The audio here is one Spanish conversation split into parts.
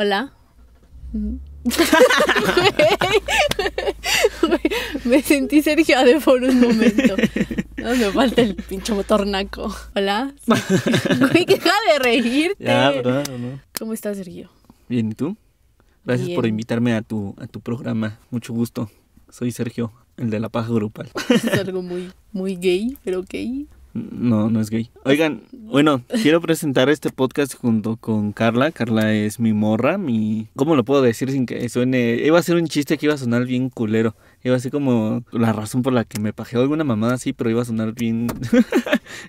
hola. me sentí Sergio Ade por un momento. No me falta el pinche motornaco. Hola. Güey, deja de reírte. ¿Cómo estás, Sergio? Bien, ¿y tú? Gracias por invitarme a tu, a tu programa. Mucho gusto. Soy Sergio, el de la paja grupal. Es algo muy, muy gay, pero gay. No, no es gay. Oigan, bueno, quiero presentar este podcast junto con Carla. Carla es mi morra, mi... ¿Cómo lo puedo decir sin que suene? Iba a ser un chiste que iba a sonar bien culero. Iba a ser como la razón por la que me pajeó alguna mamada así, pero iba a sonar bien...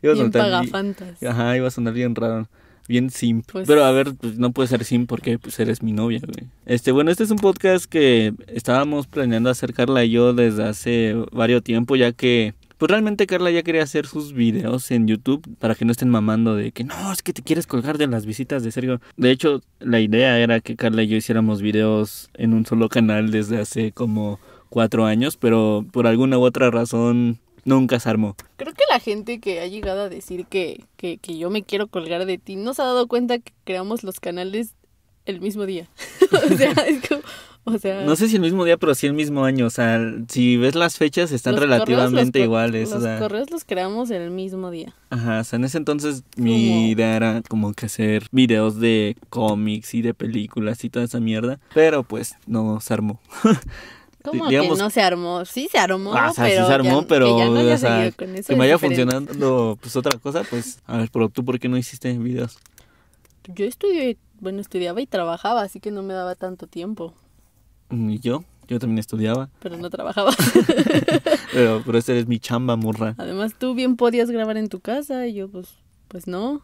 iba a sonar pagafantas. Ajá, iba a sonar bien raro. Bien simple. Pues pero a ver, pues no puede ser simple porque pues eres mi novia, güey. Este, bueno, este es un podcast que estábamos planeando hacer Carla y yo desde hace varios tiempo, ya que pues realmente Carla ya quería hacer sus videos en YouTube para que no estén mamando de que no, es que te quieres colgar de las visitas de Sergio. De hecho, la idea era que Carla y yo hiciéramos videos en un solo canal desde hace como cuatro años, pero por alguna u otra razón nunca se armó. Creo que la gente que ha llegado a decir que, que, que yo me quiero colgar de ti no se ha dado cuenta que creamos los canales el mismo día. o sea, es como, no sé si el mismo día, pero sí el mismo año. O sea, si ves las fechas, están relativamente iguales. Los correos los creamos el mismo día. Ajá, o sea, en ese entonces mi idea era como que hacer videos de cómics y de películas y toda esa mierda. Pero pues no se armó. ¿Cómo que no se armó? Sí se armó, ah, pero que, ya vaya funcionando pues otra cosa, pues a ver, pero tú por qué no hiciste videos? Yo estudié, bueno, estudiaba y trabajaba, así que no me daba tanto tiempo. Mm, yo, yo también estudiaba. Pero no trabajaba. pero, pero esa es mi chamba, morra. Además, tú bien podías grabar en tu casa y yo, pues, pues no.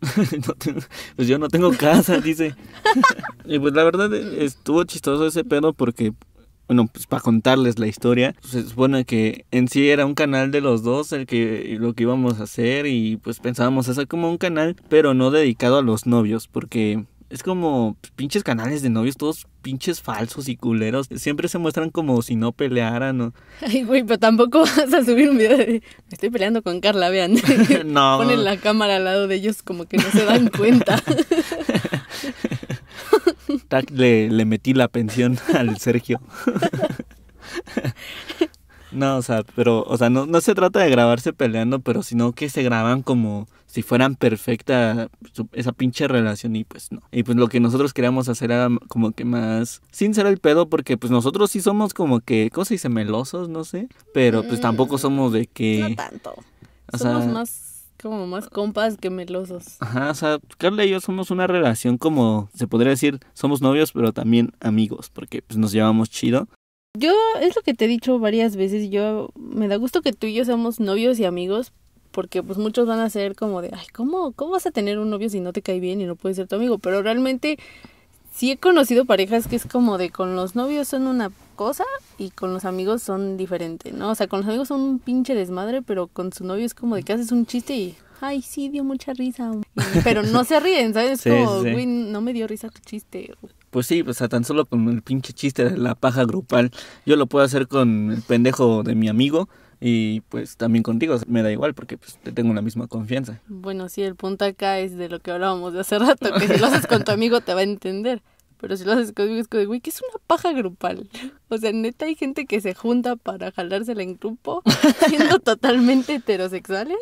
pues yo no tengo casa, dice. y pues la verdad e, estuvo chistoso ese pedo porque, bueno, pues para contarles la historia, pues, se supone que en sí era un canal de los dos el que lo que íbamos a hacer y pues pensábamos hacer como un canal, pero no dedicado a los novios porque es como pinches canales de novios, todos pinches falsos y culeros. Siempre se muestran como si no pelearan. ¿no? Ay, güey, pero tampoco vas a subir un video de. estoy peleando con Carla, vean. no. Ponen la cámara al lado de ellos, como que no se dan cuenta. le, le metí la pensión al Sergio. No, o sea, pero, o sea, no, se trata de grabarse peleando, pero sino que se graban como si fueran perfecta esa pinche relación y pues no. Y pues lo que nosotros queríamos hacer era como que más sin ser el pedo porque pues nosotros sí somos como que cosas y melosos? no sé, pero pues tampoco mm. somos de que... No tanto. somos más como más compas que melosos. Ajá, o sea, Carla y yo somos una relación como, se podría decir, somos novios, pero también amigos, porque pues nos llevamos chido yo, es lo que te he dicho varias veces, yo me da gusto que tú y yo seamos novios y amigos, porque pues muchos van a ser como de, ay, ¿cómo, cómo vas a tener un novio si no te cae bien y no puedes ser tu amigo? Pero realmente sí he conocido parejas que es como de con los novios son una cosa y con los amigos son diferente, ¿no? O sea, con los amigos son un pinche desmadre, pero con su novio es como de que haces un chiste y, ay, sí, dio mucha risa. Pero no se ríen, ¿sabes? como, güey, no me dio risa tu chiste. Pues sí, o sea, tan solo con el pinche chiste de la paja grupal. Yo lo puedo hacer con el pendejo de mi amigo y pues también contigo, me da igual porque pues te tengo la misma confianza. Bueno, sí, el punto acá es de lo que hablábamos de hace rato, que si lo haces con tu amigo te va a entender. Pero si lo haces conmigo es como, güey, que es una paja grupal. O sea, neta hay gente que se junta para jalársela en grupo, siendo totalmente heterosexuales.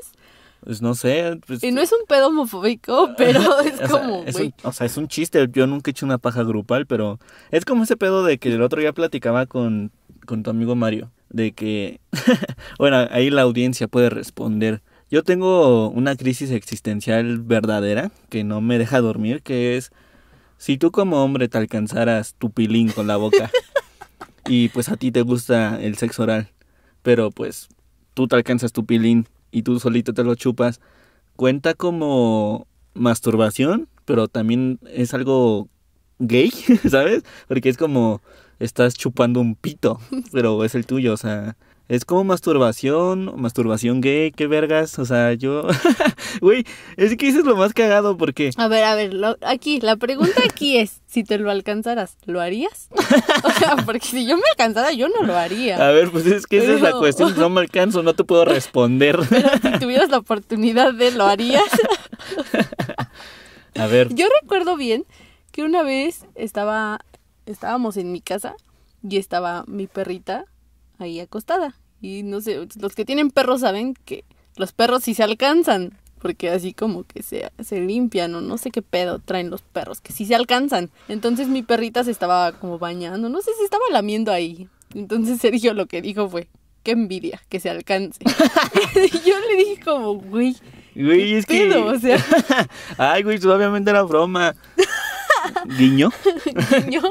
Pues no sé. Pues, y no es un pedo homofóbico, pero es como. o sea, es un chiste. Yo nunca he hecho una paja grupal, pero es como ese pedo de que el otro día platicaba con, con tu amigo Mario. De que. bueno, ahí la audiencia puede responder. Yo tengo una crisis existencial verdadera que no me deja dormir, que es si tú como hombre te alcanzaras tu pilín con la boca y pues a ti te gusta el sexo oral, pero pues tú te alcanzas tu pilín y tú solito te lo chupas, cuenta como masturbación, pero también es algo gay, ¿sabes? Porque es como estás chupando un pito, pero es el tuyo, o sea, es como masturbación, masturbación gay, qué vergas. O sea, yo. Güey, es que dices lo más cagado porque. A ver, a ver, aquí, la pregunta aquí es: si te lo alcanzaras, ¿lo harías? o sea, porque si yo me alcanzara, yo no lo haría. A ver, pues es que esa es la cuestión. Pues no me alcanzo, no te puedo responder. si tuvieras la oportunidad de, ¿lo harías? a ver. Yo recuerdo bien que una vez estaba. Estábamos en mi casa y estaba mi perrita ahí acostada. Y no sé, los que tienen perros saben que los perros sí se alcanzan, porque así como que se, se limpian o no sé qué pedo traen los perros, que sí se alcanzan. Entonces mi perrita se estaba como bañando, no sé, si estaba lamiendo ahí. Entonces Sergio lo que dijo fue, qué envidia, que se alcance. y yo le dije como, güey. Güey, es que... O sea... Ay, güey, pues obviamente era broma. ¿Guiño? ¿Guiño?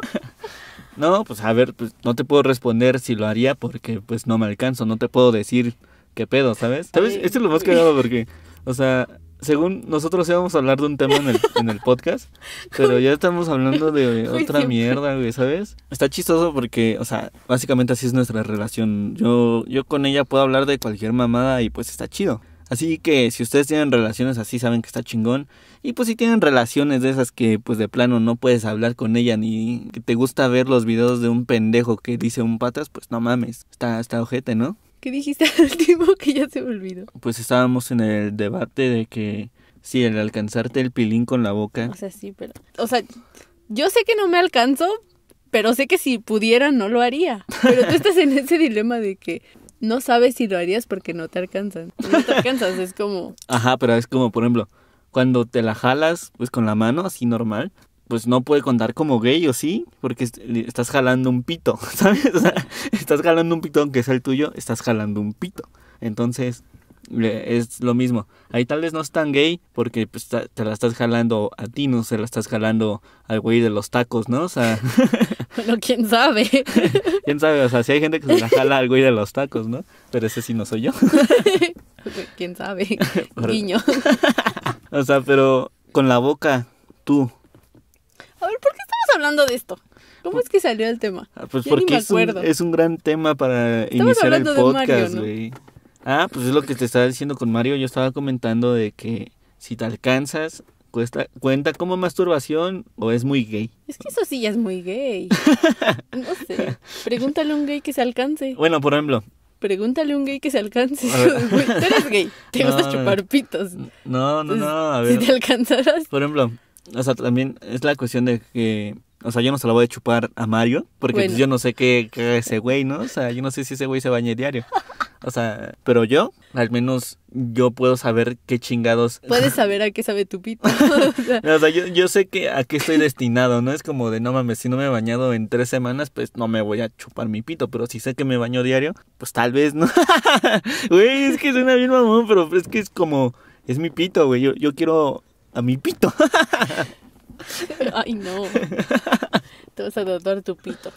No, pues a ver, pues no te puedo responder si lo haría porque pues no me alcanzo, no te puedo decir qué pedo, ¿sabes? ¿Sabes? Esto es lo más cagado porque, o sea, según nosotros íbamos a hablar de un tema en el, en el podcast, pero ya estamos hablando de otra mierda, güey, ¿sabes? Está chistoso porque, o sea, básicamente así es nuestra relación. Yo, yo con ella puedo hablar de cualquier mamada y pues está chido. Así que si ustedes tienen relaciones así saben que está chingón. Y pues si tienen relaciones de esas que pues de plano no puedes hablar con ella ni que te gusta ver los videos de un pendejo que dice un patas, pues no mames, está, ojete, ¿no? ¿Qué dijiste al último que ya se olvidó? Pues estábamos en el debate de que sí, el alcanzarte el pilín con la boca. O sea, sí, pero... O sea, yo sé que no me alcanzo, pero sé que si pudiera no lo haría. Pero tú estás en ese dilema de que no sabes si lo harías porque no te alcanzan. No te alcanzas, es como... Ajá, pero es como, por ejemplo, cuando te la jalas, pues con la mano, así normal, pues no puede contar como gay o sí, porque estás jalando un pito, ¿sabes? estás jalando un pito, aunque sea el tuyo, estás jalando un pito. Entonces, es lo mismo. Ahí tal vez no es tan gay porque pues, te la estás jalando a ti, no se la estás jalando al güey de los tacos, ¿no? O sea... bueno, quién sabe. quién sabe, o sea, si hay gente que se la jala al güey de los tacos, ¿no? Pero ese sí no soy yo. quién sabe. Guiño. o sea, pero con la boca, tú. A ver, ¿por qué estamos hablando de esto? ¿Cómo es que salió el tema? Ah, pues porque es un, gran tema para iniciar el podcast, güey. Ah, pues es lo que te estaba diciendo con Mario. Yo estaba comentando de que si te alcanzas, cuenta como masturbación o es muy gay. Es que eso sí ya es muy gay. no sé. Pregúntale a un gay que se alcance. Bueno, por ejemplo. Pregúntale a un gay que se alcance. tú eres gay. Te gusta chupar pitos. No, no, no. A ver. Si te alcanzaras. Por ejemplo, o sea, también es la cuestión de que o sea, yo no se la voy a chupar a Mario, porque pues yo no sé qué, qué ese güey, ¿no? O sea, yo no sé si ese güey se bañe diario. O sea, pero yo, al menos yo puedo saber qué chingados. Puedes saber a qué sabe tu pito. o sea, yo, sé que a qué estoy destinado, ¿no? Es como de no mames, si no me he bañado en tres semanas, pues no me voy a chupar mi pito. Pero si sé que me baño diario, pues tal vez no. Güey, es que suena bien mamón, pero es que es como. Es mi pito, güey. Yo, yo quiero a mi pito. Ay, no. Te vas a dotar tu pito.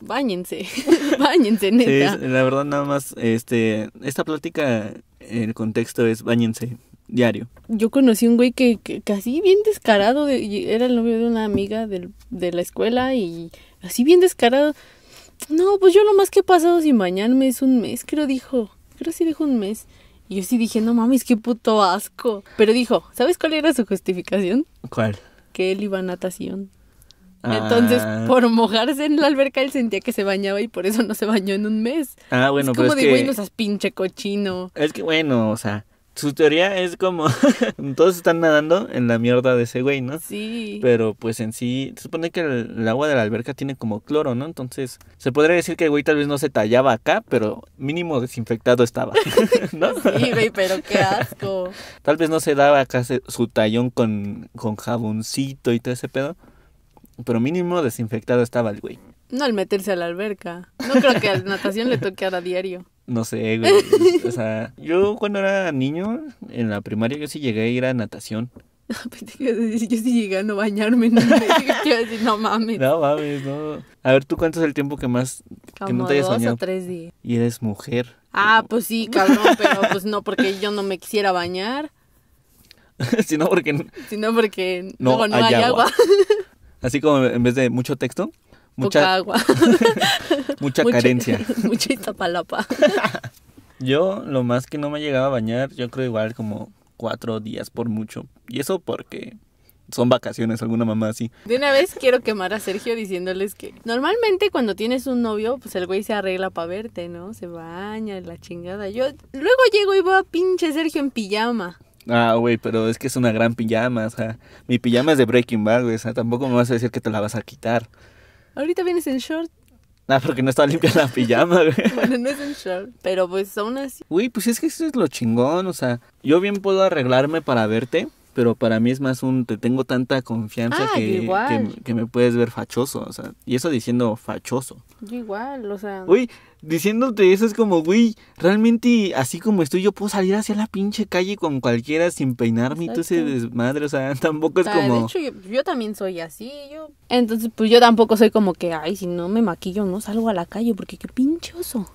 Báñense, báñense, neta. Sí, la verdad, nada más, este, esta plática, el contexto es báñense diario. Yo conocí un güey que, casi bien descarado, era el novio de una amiga del, de la escuela y así bien descarado. No, pues yo lo más que he pasado sin bañarme es un mes, creo dijo, creo sí dijo un mes. Y yo sí dije, no mames, qué puto asco. Pero dijo, ¿sabes cuál era su justificación? ¿Cuál? Que él iba a natación. Ah. Entonces, por mojarse en la alberca, él sentía que se bañaba y por eso no se bañó en un mes. Ah, bueno, es como digo de, güey, no seas pinche cochino. Es que, bueno, o sea, su teoría es como todos están nadando en la mierda de ese güey, ¿no? Sí. Pero pues en sí, se supone que el, agua de la alberca tiene como cloro, ¿no? Entonces, se podría decir que el güey tal vez no se tallaba acá, pero mínimo desinfectado estaba, ¿no? Sí, güey, pero qué asco. Tal vez no se daba acá su tallón con, con jaboncito y todo ese pedo, pero mínimo desinfectado estaba el güey. No al meterse a la alberca. No creo que a la natación le toque a diario. No sé, güey. o sea, yo cuando era niño, en la primaria, yo sí llegué a ir a natación. Ah, yo sí llegué a no bañarme, no, decir, no mames. No mames, no. A ver, ¿tú cuánto es el tiempo que más que no te hayas dos tres días. Y eres mujer. Ah, pues sí, cabrón, pero pues no porque yo no me quisiera bañar. sino porque sino porque no, no hay, agua. Así como en vez de mucho texto, Mucha Poca agua. mucha carencia. Mucha palapa. yo lo más que no me llegaba a bañar, yo creo igual como cuatro días por mucho. Y eso porque son vacaciones, alguna mamá así. De una vez quiero quemar a Sergio diciéndoles que normalmente cuando tienes un novio, pues el güey se arregla para verte, ¿no? Se baña, la chingada. Yo luego llego y voy a pinche Sergio en pijama. Ah, güey, pero es que es una gran pijama, o sea, mi pijama es de Breaking Bad, güey, o sea, tampoco me vas a decir que te la vas a quitar. Ahorita vienes en short. No, ah, porque no estaba limpia la pijama, güey. bueno, no es en short, pero pues aún así. Uy, pues es que eso es lo chingón, o sea, yo bien puedo arreglarme para verte, pero para mí es más un te tengo tanta confianza ah, que, que, me puedes ver fachoso, o sea, y eso diciendo fachoso. igual, o sea. Uy, diciéndote eso es como, güey, realmente así como estoy, yo puedo salir hacia la pinche calle con cualquiera sin peinarme y tú se desmadre, o sea, tampoco es ah, como. De hecho, yo, yo, también soy así, yo. Entonces, pues yo tampoco soy como que, ay, si no me maquillo, no salgo a la calle, porque qué pinchoso.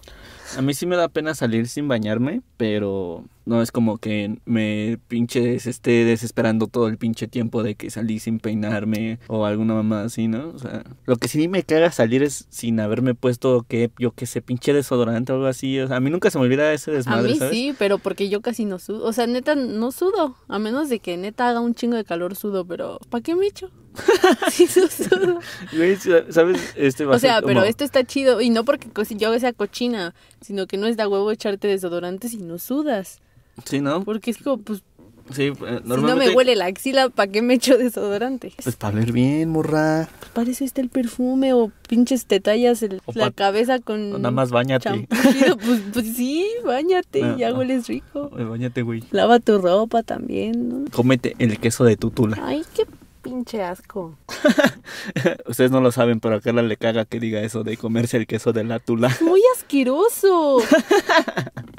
A mí sí me da pena salir sin bañarme, pero no es como que me pinches esté desesperando todo el pinche tiempo de que salí sin peinarme o alguna mamá así, ¿no? O sea, lo que sí me caga salir es sin haberme puesto que yo que sé, pinche desodorante o algo así. O sea, a mí nunca se me olvida ese desmadre, A mí sí, pero porque yo casi no sudo. O sea, neta no sudo, a menos de que neta haga un chingo de calor sudo, pero ¿para qué me echo? sí, sudo. ¿Sabes? Este o sea, pero esto está chido y no porque yo sea cochina, sino que no es de huevo echarte desodorante si no sudas. Sí, ¿no? Porque es como, pues, Sí, normalmente... Eh, si no me huele la axila, ¿para qué me echo desodorante? Pues para ver bien, morra. Pues, parece este el perfume o pinches te tallas la cabeza con... nada más bañate. Pues, pues, sí, bañate, ya hueles rico. Bañate, güey. Lava tu ropa también, ¿no? Cómete el queso de tutula. Ay, qué pinche asco. Ustedes no lo saben, pero a Carla le caga que diga eso de comerse el queso de la tula. Muy asqueroso.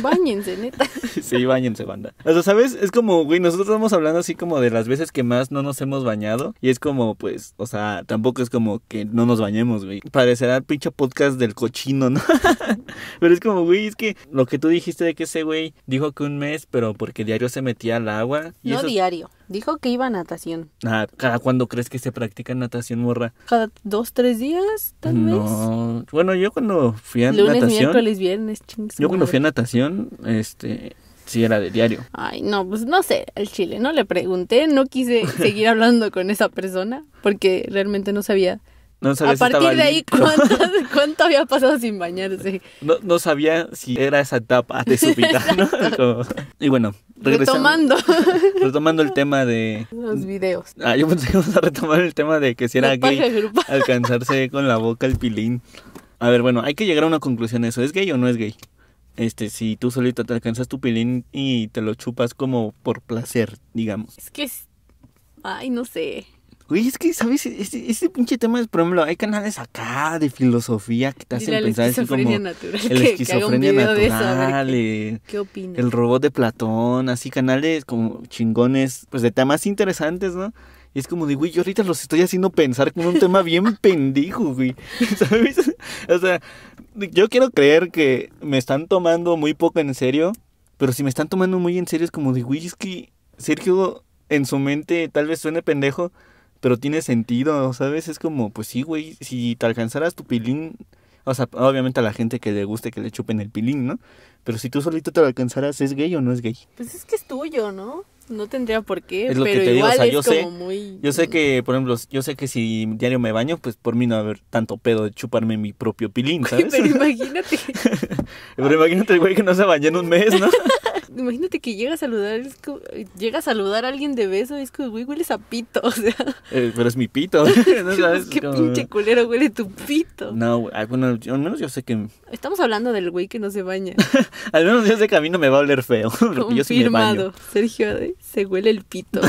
Báñense, neta. Sí, báñense, banda. O sea, ¿sabes? Es como, güey, nosotros estamos hablando así como de las veces que más no nos hemos bañado. Y es como, pues, o sea, tampoco es como que no nos bañemos, güey. Parecerá el pinche podcast del cochino, ¿no? pero es como, güey, es que lo que tú dijiste de que ese güey dijo que un mes, pero porque diario se metía al agua. no diario. Dijo que iba a natación. Ah, ¿Cada cuándo crees que se practica natación, morra? Cada dos, tres días, tal vez. Bueno, yo cuando fui a natación... Lunes, miércoles, viernes, chingos, Yo cuando fui a natación, este. Sí, era de diario. Ay, no, pues no sé, el chile, no le pregunté, no quise seguir hablando con esa persona porque realmente no sabía a partir de ahí, ¿cuánto, había pasado sin bañarse? No, no, sabía si era esa etapa de su vida, y bueno, regresando. Retomando. retomando el tema de... Los videos. Ah, yo pensé que íbamos a retomar el tema de que si era gay alcanzarse con la boca el pilín. A ver, bueno, hay que llegar a una conclusión de eso. ¿Es gay o no es gay? Este, si tú solito te alcanzas tu pilín y te lo chupas como por placer, digamos. Es que... Ay, no sé. Güey, es que, ¿sabes? Este, este, pinche tema es, por ejemplo, hay canales acá de filosofía que te hacen pensar así como. Natural, el esquizofrenia natural. qué, eh, qué opinas? El robot de Platón, así canales como chingones, pues de temas interesantes, ¿no? Y es como de, güey, yo ahorita los estoy haciendo pensar con un tema bien pendejo, güey. ¿Sabes? O sea, yo quiero creer que me están tomando muy poco en serio, pero si me están tomando muy en serio es como de, güey, es que Sergio en su mente tal vez suene pendejo, pero tiene sentido, ¿sabes? Es como, pues sí, güey, si te alcanzaras tu pilín, o sea, obviamente a la gente que le guste que le chupen el pilín, ¿no? Pero si tú solito te lo alcanzaras, ¿es gay o no es gay? Pues es que es tuyo, ¿no? No tendría por qué. Es lo que te digo, o sea, yo sé, muy... yo sé mm. que, por ejemplo, yo sé que si diario me baño, pues por mí no va a haber tanto pedo de chuparme mi propio pilín, ¿sabes? pero imagínate. pero imagínate, güey, que no se baña en un mes, ¿no? imagínate que llega a saludar, llega a saludar a alguien de beso, Y es que güey, hueles a pito, o sea. Eh, pero es mi pito. Qué pinche culero huele tu pito. No, ah, bueno, al menos yo sé que... Estamos hablando del güey que no se baña. al menos yo sé que me va a oler feo, yo Sergio, ¿eh? se huele el pito.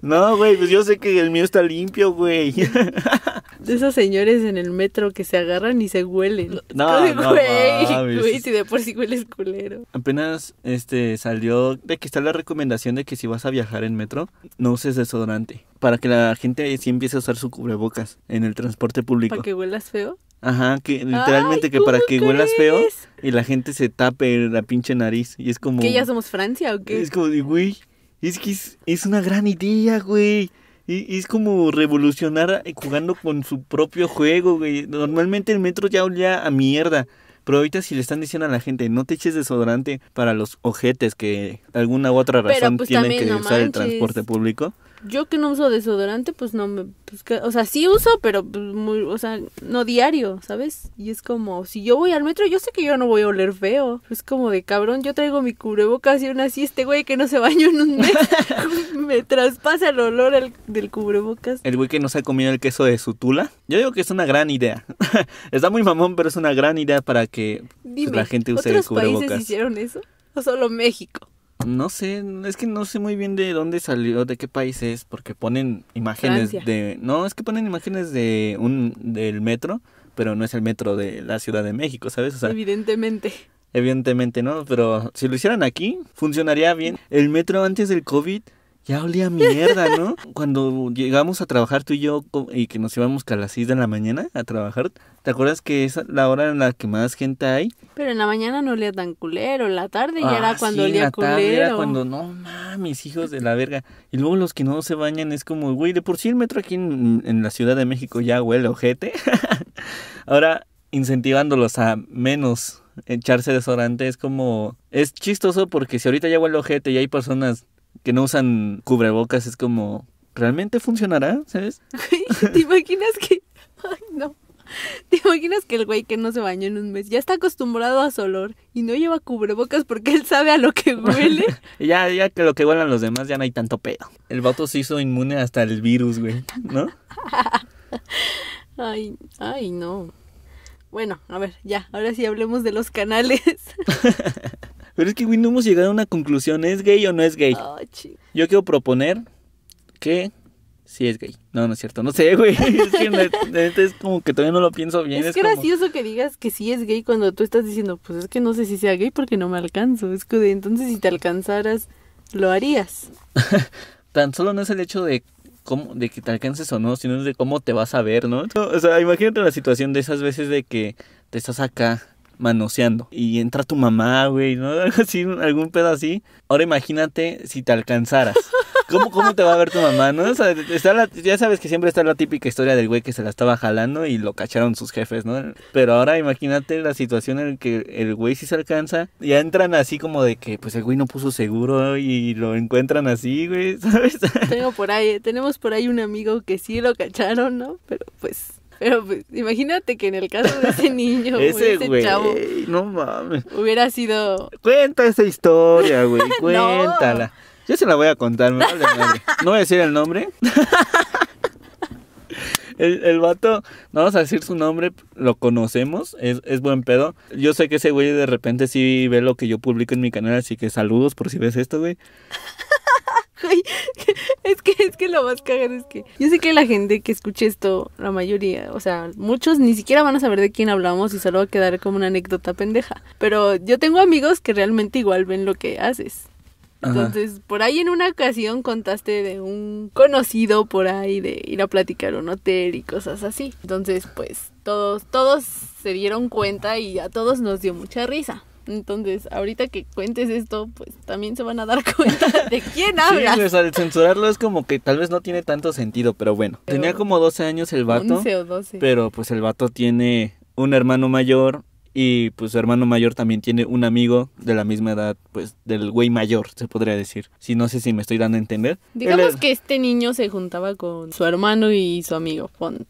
No, güey, pues yo sé que el mío está limpio, güey. De esos señores en el metro que se agarran y se huelen. No, güey, güey, si de por sí hueles culero. Apenas este salió de que está la recomendación de que si vas a viajar en metro, no uses desodorante para que la gente sí empiece a usar su cubrebocas en el transporte público. ¿Para que huelas feo? Ajá, que literalmente que para que huelas feo y la gente se tape la pinche nariz y es como... ¿Que ya somos Francia o qué? Es como, güey, es que es, una gran idea, güey. Es como revolucionar eh, jugando con su propio juego, güey. Normalmente el metro ya olía a mierda. Pero ahorita si le están diciendo a la gente, no te eches desodorante para los ojetes que alguna u otra razón pues, tienen que usar el transporte público yo que no uso desodorante, pues no me, pues o sea, sí uso, pero pues, muy, o sea, no diario, ¿sabes? Y es como, si yo voy al metro, yo sé que yo no voy a oler feo. Es como de cabrón, yo traigo mi cubrebocas y aún así este güey que no se baño en un mes me traspasa el olor del cubrebocas. El güey que no se ha comido el queso de su tula. Yo digo que es una gran idea. Está muy mamón, pero es una gran idea para que pues, la gente use el cubrebocas. países hicieron eso? ¿O solo México? No sé, es que no sé muy bien de dónde salió, de qué país es, porque ponen imágenes de... No, es que ponen imágenes de un del metro, pero no es el metro de la Ciudad de México, ¿sabes? Evidentemente. Evidentemente no, pero si lo hicieran aquí, funcionaría bien. El metro antes del COVID ya olía mierda, ¿no? Cuando llegamos a trabajar tú y yo y que nos íbamos a las 6 de la mañana a trabajar, ¿te acuerdas que es la hora en la que más gente hay? Pero en la mañana no olía tan culero, en la tarde ya era ah, cuando sí, olía la tarde Era cuando, no mames, hijos de la verga. Y luego los que no se bañan es como, güey, de por sí el metro aquí en, la Ciudad de México ya huele ojete. Ahora incentivándolos a menos echarse desodorante es como es chistoso porque si ahorita ya huele ojete y hay personas que no usan cubrebocas es como, ¿realmente funcionará? ¿Sabes? ¿Te imaginas que... Ay, no. ¿Te imaginas que el güey que no se bañó en un mes ya está acostumbrado a su olor y no lleva cubrebocas porque él sabe a lo que huele? ya, ya que lo que huelan los demás ya no hay tanto pedo. El vato se hizo inmune hasta el virus, güey, ¿no? ay, ay, no. Bueno, a ver, ya, ahora sí hablemos de los canales. Pero es que, güey, no hemos llegado a una conclusión. ¿Es gay o no es gay? Yo quiero proponer que sí es gay. No, no es cierto. No sé, güey. Es que es como que todavía no lo pienso bien. Es, gracioso que digas que sí es gay cuando tú estás diciendo, pues es que no sé si sea gay porque no me alcanzo. Es que entonces si te alcanzaras, lo harías. Tan solo no es el hecho de cómo, de que te alcances o no, sino es de cómo te vas a ver, ¿no? O sea, imagínate la situación de esas veces de que te estás acá manoseando. Y entra tu mamá, güey, ¿no? Así, algún pedo así. Ahora imagínate si te alcanzaras. ¿Cómo, ¿Cómo te va a ver tu mamá? ¿no? ya sabes que siempre está la típica historia del güey que se la estaba jalando y lo cacharon sus jefes, ¿no? Pero ahora imagínate la situación en que el güey sí se alcanza. y entran así como de que, pues el güey no puso seguro y lo encuentran así, güey, ¿sabes? Tengo por ahí, tenemos por ahí un amigo que sí lo cacharon, ¿no? Pero pues pero pues, imagínate que en el caso de ese niño, ese, chavo, no mames. Hubiera sido. Cuenta esa historia, güey, cuéntala. Yo se la voy a contar, No voy a decir el nombre. El, el, vato, no vamos a decir su nombre, lo conocemos, es, es, buen pedo. Yo sé que ese güey de repente sí ve lo que yo publico en mi canal, así que saludos por si ves esto, güey. es que es que lo más cagado es que yo sé que la gente que escuche esto, la mayoría, o sea, muchos ni siquiera van a saber de quién hablamos y solo va a quedar como una anécdota pendeja. Pero yo tengo amigos que realmente igual ven lo que haces. Entonces, por ahí en una ocasión contaste de un conocido por ahí de ir a platicar un hotel y cosas así. Entonces, pues todos todos se dieron cuenta y a todos nos dio mucha risa. Entonces, ahorita que cuentes esto, pues también se van a dar cuenta de quién hablas. Sí, pues, al censurarlo es como que tal vez no tiene tanto sentido, pero bueno. Tenía como 12 años el vato. 11 o 12. Pero pues el vato tiene un hermano mayor y pues su hermano mayor también tiene un amigo de la misma edad, pues del güey mayor, se podría decir. Si no sé si me estoy dando a entender. Digamos que este niño se juntaba con su hermano y su amigo, punto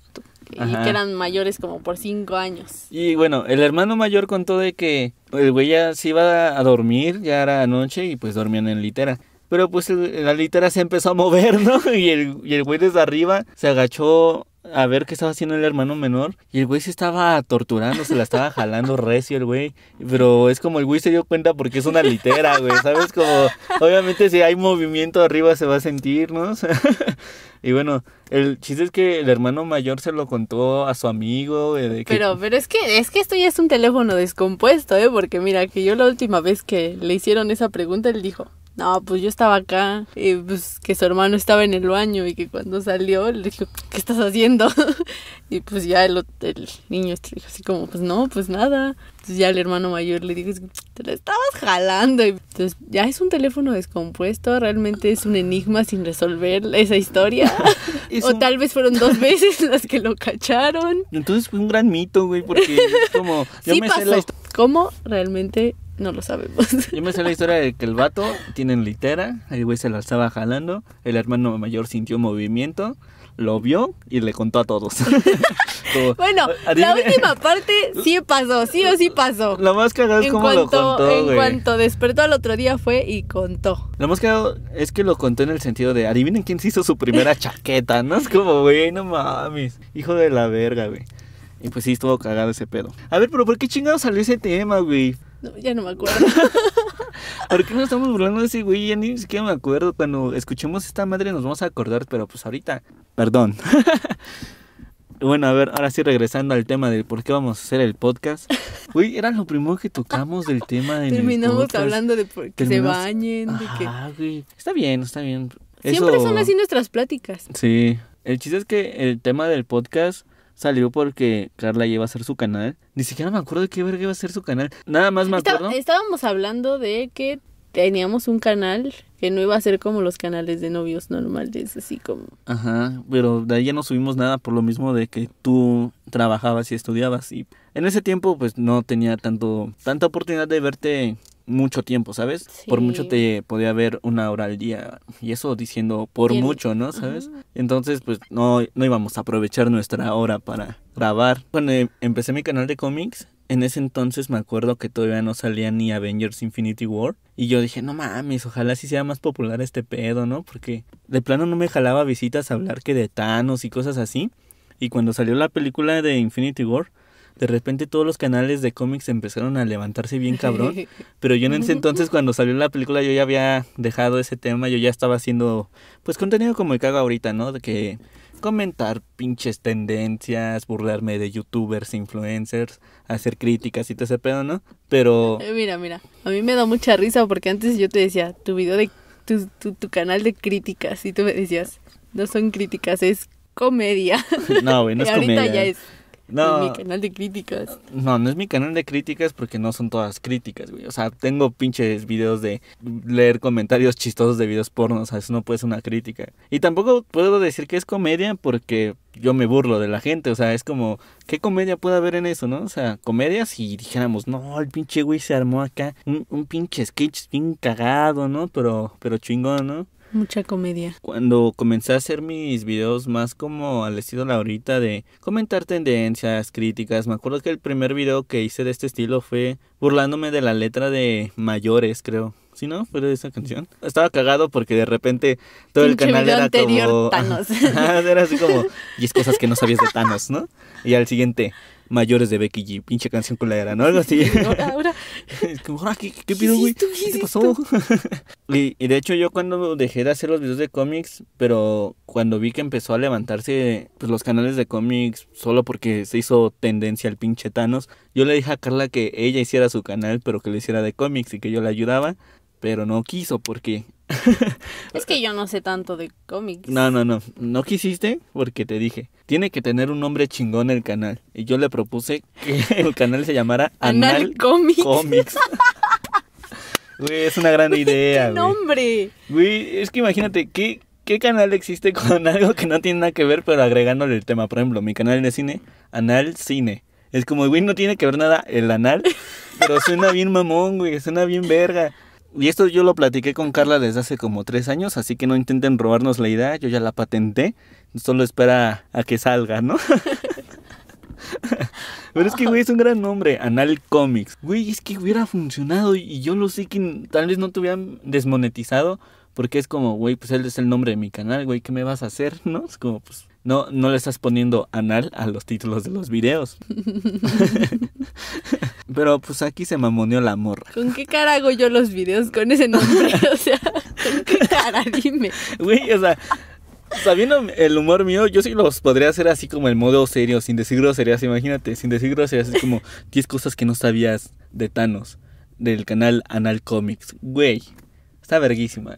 y que eran mayores como por cinco años. Y bueno, el hermano mayor contó de que el güey ya se iba a dormir, ya era noche y pues dormían en litera. Pero pues la litera se empezó a mover, ¿no? Y el, y el güey desde arriba se agachó a ver qué estaba haciendo el hermano menor. Y el güey se estaba torturando, se la estaba jalando recio el güey. Pero es como el güey se dio cuenta porque es una litera, güey. ¿Sabes? Como, obviamente si hay movimiento arriba se va a sentir, ¿no? y bueno, el chiste es que el hermano mayor se lo contó a su amigo. Eh, de que... Pero, pero es que, es que esto ya es un teléfono descompuesto, ¿eh? Porque mira, que yo la última vez que le hicieron esa pregunta, él dijo, no, pues yo estaba acá, y pues que su hermano estaba en el baño y que cuando salió le dijo, ¿qué estás haciendo? y pues ya el, el niño este dijo así como, pues no, pues nada. Entonces ya el hermano mayor le dijo, te lo estabas jalando. Entonces ya es un teléfono descompuesto, realmente es un enigma sin resolver esa historia. o tal vez fueron dos veces las que lo cacharon. Entonces fue un gran mito, güey, porque es como, yo sí me pasó. sé ¿Cómo realmente no lo sabemos. Yo me sé la historia de que el vato tiene litera, el güey se la estaba jalando, el hermano mayor sintió movimiento, lo vio y le contó a todos. bueno, la última parte sí pasó, sí o sí pasó. Lo más cagado es cómo lo contó. En cuanto despertó al otro día fue y contó. Lo más cagado es que lo contó en el sentido de adivinen quién se hizo su primera chaqueta, ¿no? Es como, güey, no mames. Hijo de la verga, güey. Y pues sí, estuvo cagado ese pedo. A ver, pero ¿por qué chingado salió ese tema, güey? No, ya no me acuerdo. ¿Por qué nos estamos burlando de ese güey? Ya ni siquiera me acuerdo. Cuando escuchemos esta madre nos vamos a acordar, pero pues ahorita. Perdón. bueno, a ver, ahora sí regresando al tema del por qué vamos a hacer el podcast. Güey, era lo primero que tocamos del tema de Terminamos hablando de por qué se bañen, de que... Ah, güey. Está bien, está bien. Siempre son así nuestras pláticas. Sí. El chiste es que el tema del podcast salió porque Carla iba a hacer su canal. Ni siquiera me acuerdo de qué verga iba a hacer su canal. Nada más me acuerdo. estábamos hablando de que teníamos un canal que no iba a ser como los canales de novios normales, así como. Ajá, pero de ahí ya no subimos nada por lo mismo de que tú trabajabas y estudiabas y en ese tiempo pues no tenía tanto tanta oportunidad de verte mucho tiempo, ¿sabes? Por mucho te podía ver una hora al día. Y eso diciendo por mucho, ¿no? ¿Sabes? Entonces, pues no, no íbamos a aprovechar nuestra hora para grabar. Cuando em, empecé mi canal de cómics, en ese entonces me acuerdo que todavía no salía ni Avengers Infinity War. Y yo dije, no mames, ojalá sí sea más popular este pedo, ¿no? Porque de plano no me jalaba visitas a hablar que de Thanos y cosas así. Y cuando salió la película de Infinity War, de repente todos los canales de cómics empezaron a levantarse bien cabrón. Pero yo en ese entonces, cuando salió la película, yo ya había dejado ese tema, yo ya estaba haciendo, pues, contenido como el cago ahorita, ¿no? De que comentar pinches tendencias, burlarme de youtubers, influencers, hacer críticas y todo ese pedo, ¿no? Pero... Eh, mira, mira, a mí me da mucha risa porque antes yo te decía, tu video de... Tu, tu, canal de críticas y tú me decías, no son críticas, es comedia. No, güey, no es es no. mi canal de críticas. No, no es mi canal de críticas porque no son todas críticas, güey. O sea, tengo pinches videos de leer comentarios chistosos de videos porno, O sea, eso no puede ser una crítica. Y tampoco puedo decir que es comedia porque yo me burlo de la gente. O sea, es como, ¿qué comedia puede haber en eso, no? O sea, comedias si dijéramos, no, el pinche güey se armó acá un, un pinche sketch bien cagado, ¿no? Pero, pero chingón, ¿no? Mucha comedia. Cuando comencé a hacer mis videos más como al estilo Laurita de comentar tendencias, críticas, me acuerdo que el primer video que hice de este estilo fue burlándome de la letra de mayores, creo. si no? ¿Fue de esa canción? Estaba cagado porque de repente todo el canal era anterior, Thanos. era así como 10 cosas que no sabías de Thanos, ¿no? Y al siguiente, mayores de Becky G, pinche canción coladera, ¿no? Algo así. ahora, ahora. Es ¿qué, pido, güey? ¿Qué, te pasó? y, de hecho yo cuando dejé de hacer los videos de cómics, pero cuando vi que empezó a levantarse pues, los canales de cómics solo porque se hizo tendencia al pinche Thanos, yo le dije a Carla que ella hiciera su canal, pero que lo hiciera de cómics y que yo le ayudaba, pero no quiso porque es que yo no sé tanto de cómics. No, no, no. No quisiste porque te dije, tiene que tener un nombre chingón el canal. Y yo le propuse que el canal se llamara Anal, Comics. Güey, es una gran idea. ¡Qué nombre! Güey, es que imagínate, ¿qué, ¿qué canal existe con algo que no tiene nada que ver, pero agregándole el tema? Por ejemplo, mi canal de cine, Anal Cine. Es como, güey, no tiene que ver nada el anal, pero suena bien mamón, güey, suena bien verga y esto yo lo platiqué con Carla desde hace como tres años, así que no intenten robarnos la idea, yo ya la patenté, solo espera a que salga, ¿no? Pero es que, güey, es un gran nombre, Anal Comics. Güey, es que hubiera funcionado y yo lo sé que tal vez no te hubieran desmonetizado porque es como, güey, pues él es el nombre de mi canal, güey, ¿qué me vas a hacer? ¿No? Es como, pues, no, no le estás poniendo anal a los títulos de los videos. Pero pues aquí se mamoneó la morra. ¿Con qué cara hago yo los videos con ese nombre? O sea, ¿con qué cara? Dime. Güey, o sea, sabiendo el humor mío, yo sí los podría hacer así como el modo serio, sin decir groserías. Imagínate, sin decir groserías, es como 10 cosas que no sabías de Thanos, del canal Anal Comics. Güey, está verguísima.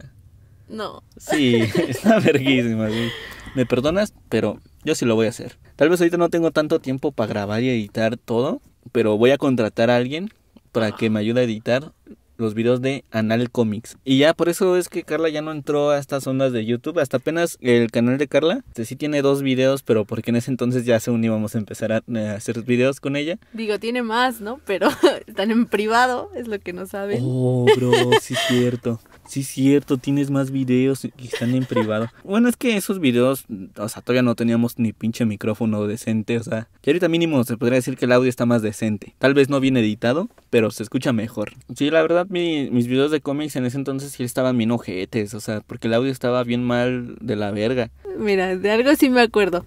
No. Sí, está verguísima, güey. Me perdonas, pero yo sí lo voy a hacer. Tal vez ahorita no tengo tanto tiempo para grabar y editar todo, pero voy a contratar a alguien para que me ayude a editar los videos de Anal Comics. Y ya por eso es que Carla ya no entró a estas ondas de YouTube. Hasta apenas el canal de Carla este sí tiene dos videos, pero porque en ese entonces ya se uníamos a empezar a, hacer videos con ella. Digo, tiene más, ¿no? Pero están en privado, es lo que no saben. Oh, bro, sí es cierto. Sí, cierto, tienes más videos que están en privado. Bueno, es que esos videos, o sea, todavía no teníamos ni pinche micrófono decente, o sea, que ahorita mínimo se podría decir que el audio está más decente. Tal vez no bien editado, pero se escucha mejor. Sí, la verdad, mis videos de cómics en ese entonces sí estaban bien ojetes, o sea, porque el audio estaba bien mal de la verga. Mira, de algo sí me acuerdo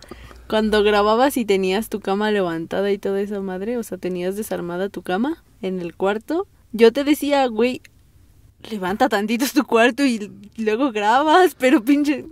cuando grababas y tenías tu cama levantada y toda esa madre, o sea, tenías desarmada tu cama en el cuarto, yo te decía, güey, levanta tantito tu cuarto y luego grabas, pero pinche,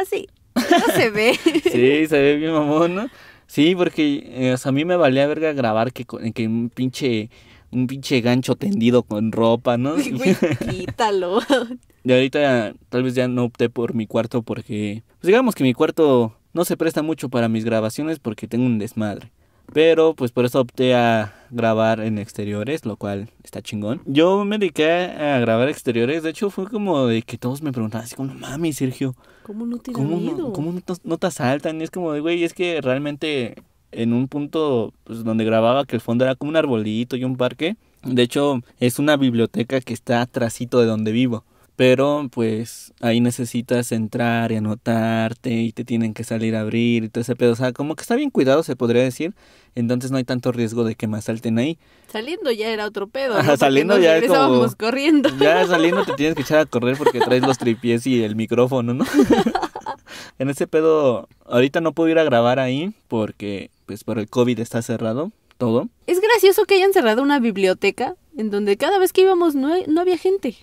así, ah, no se ve. sí, se ve bien mamón, ¿no? Sí, porque eh, a mí me valía verga grabar que, que un pinche un gancho tendido con ropa, ¿no? Güey, quítalo. Y ahorita tal vez ya no opté por mi cuarto porque, pues digamos que mi cuarto no se presta mucho para mis grabaciones porque tengo un desmadre. Pero pues por eso opté a, grabar en exteriores, lo cual está chingón. Yo me dediqué a grabar exteriores, de hecho fue como de que todos me preguntaban así como, mami, Sergio, ¿cómo no te te asaltan? Y es como de, güey, es que realmente en un punto pues, donde grababa que el fondo era como un arbolito y un parque, de hecho es una biblioteca que está atrásito de donde vivo pero pues ahí necesitas entrar y anotarte y te tienen que salir a abrir y todo ese pedo. O sea, como que está bien cuidado, se podría decir. Entonces no hay tanto riesgo de que más salten ahí. Saliendo ya era otro pedo. ¿no? saliendo ya es como... corriendo. Ya saliendo te tienes que echar a correr porque traes los tripies y el micrófono, ¿no? en ese pedo, ahorita no puedo ir a grabar ahí porque pues por el COVID está cerrado todo. Es gracioso que hayan cerrado una biblioteca en donde cada vez que íbamos no había gente.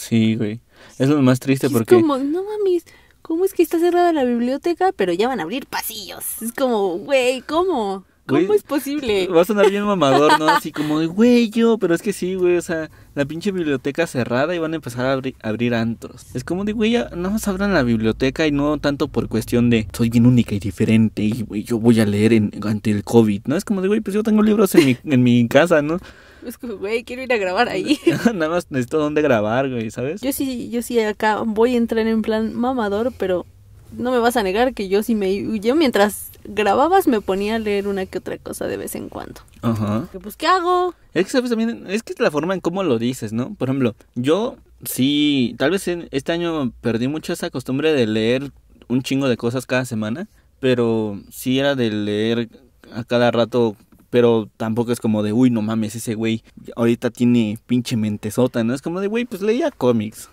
Sí, güey. Es lo más triste es porque... Como, no mames, ¿cómo es que está cerrada la biblioteca, pero ya van a abrir pasillos? Es como, güey, ¿cómo? ¿Cómo es posible? Va a sonar bien mamador, ¿no? Así como güey, yo, pero es que sí, güey, o sea, la pinche biblioteca cerrada y van a empezar a abrir antros. Es como digo, güey, ya no más abran la biblioteca y no tanto por cuestión de, soy bien única y diferente y, güey, yo voy a leer en, ante el COVID, ¿no? Es como digo, güey, pues yo tengo libros en mi, en mi casa, ¿no? Es que, güey, quiero ir a grabar ahí. Nada más necesito dónde grabar, güey, ¿sabes? Yo sí, yo sí acá voy a entrar en plan mamador, pero no me vas a negar que yo sí me... Yo mientras grababas me ponía a leer una que otra cosa de vez en cuando. Ajá. pues, ¿qué hago? Es que, ¿sabes? También es que es la forma en cómo lo dices, ¿no? Por ejemplo, yo sí, tal vez este año perdí mucho esa costumbre de leer un chingo de cosas cada semana, pero sí era de leer a cada rato pero tampoco es como de, uy, no mames, ese güey ahorita tiene pinche sota, ¿no? Es como de, güey, pues leía cómics.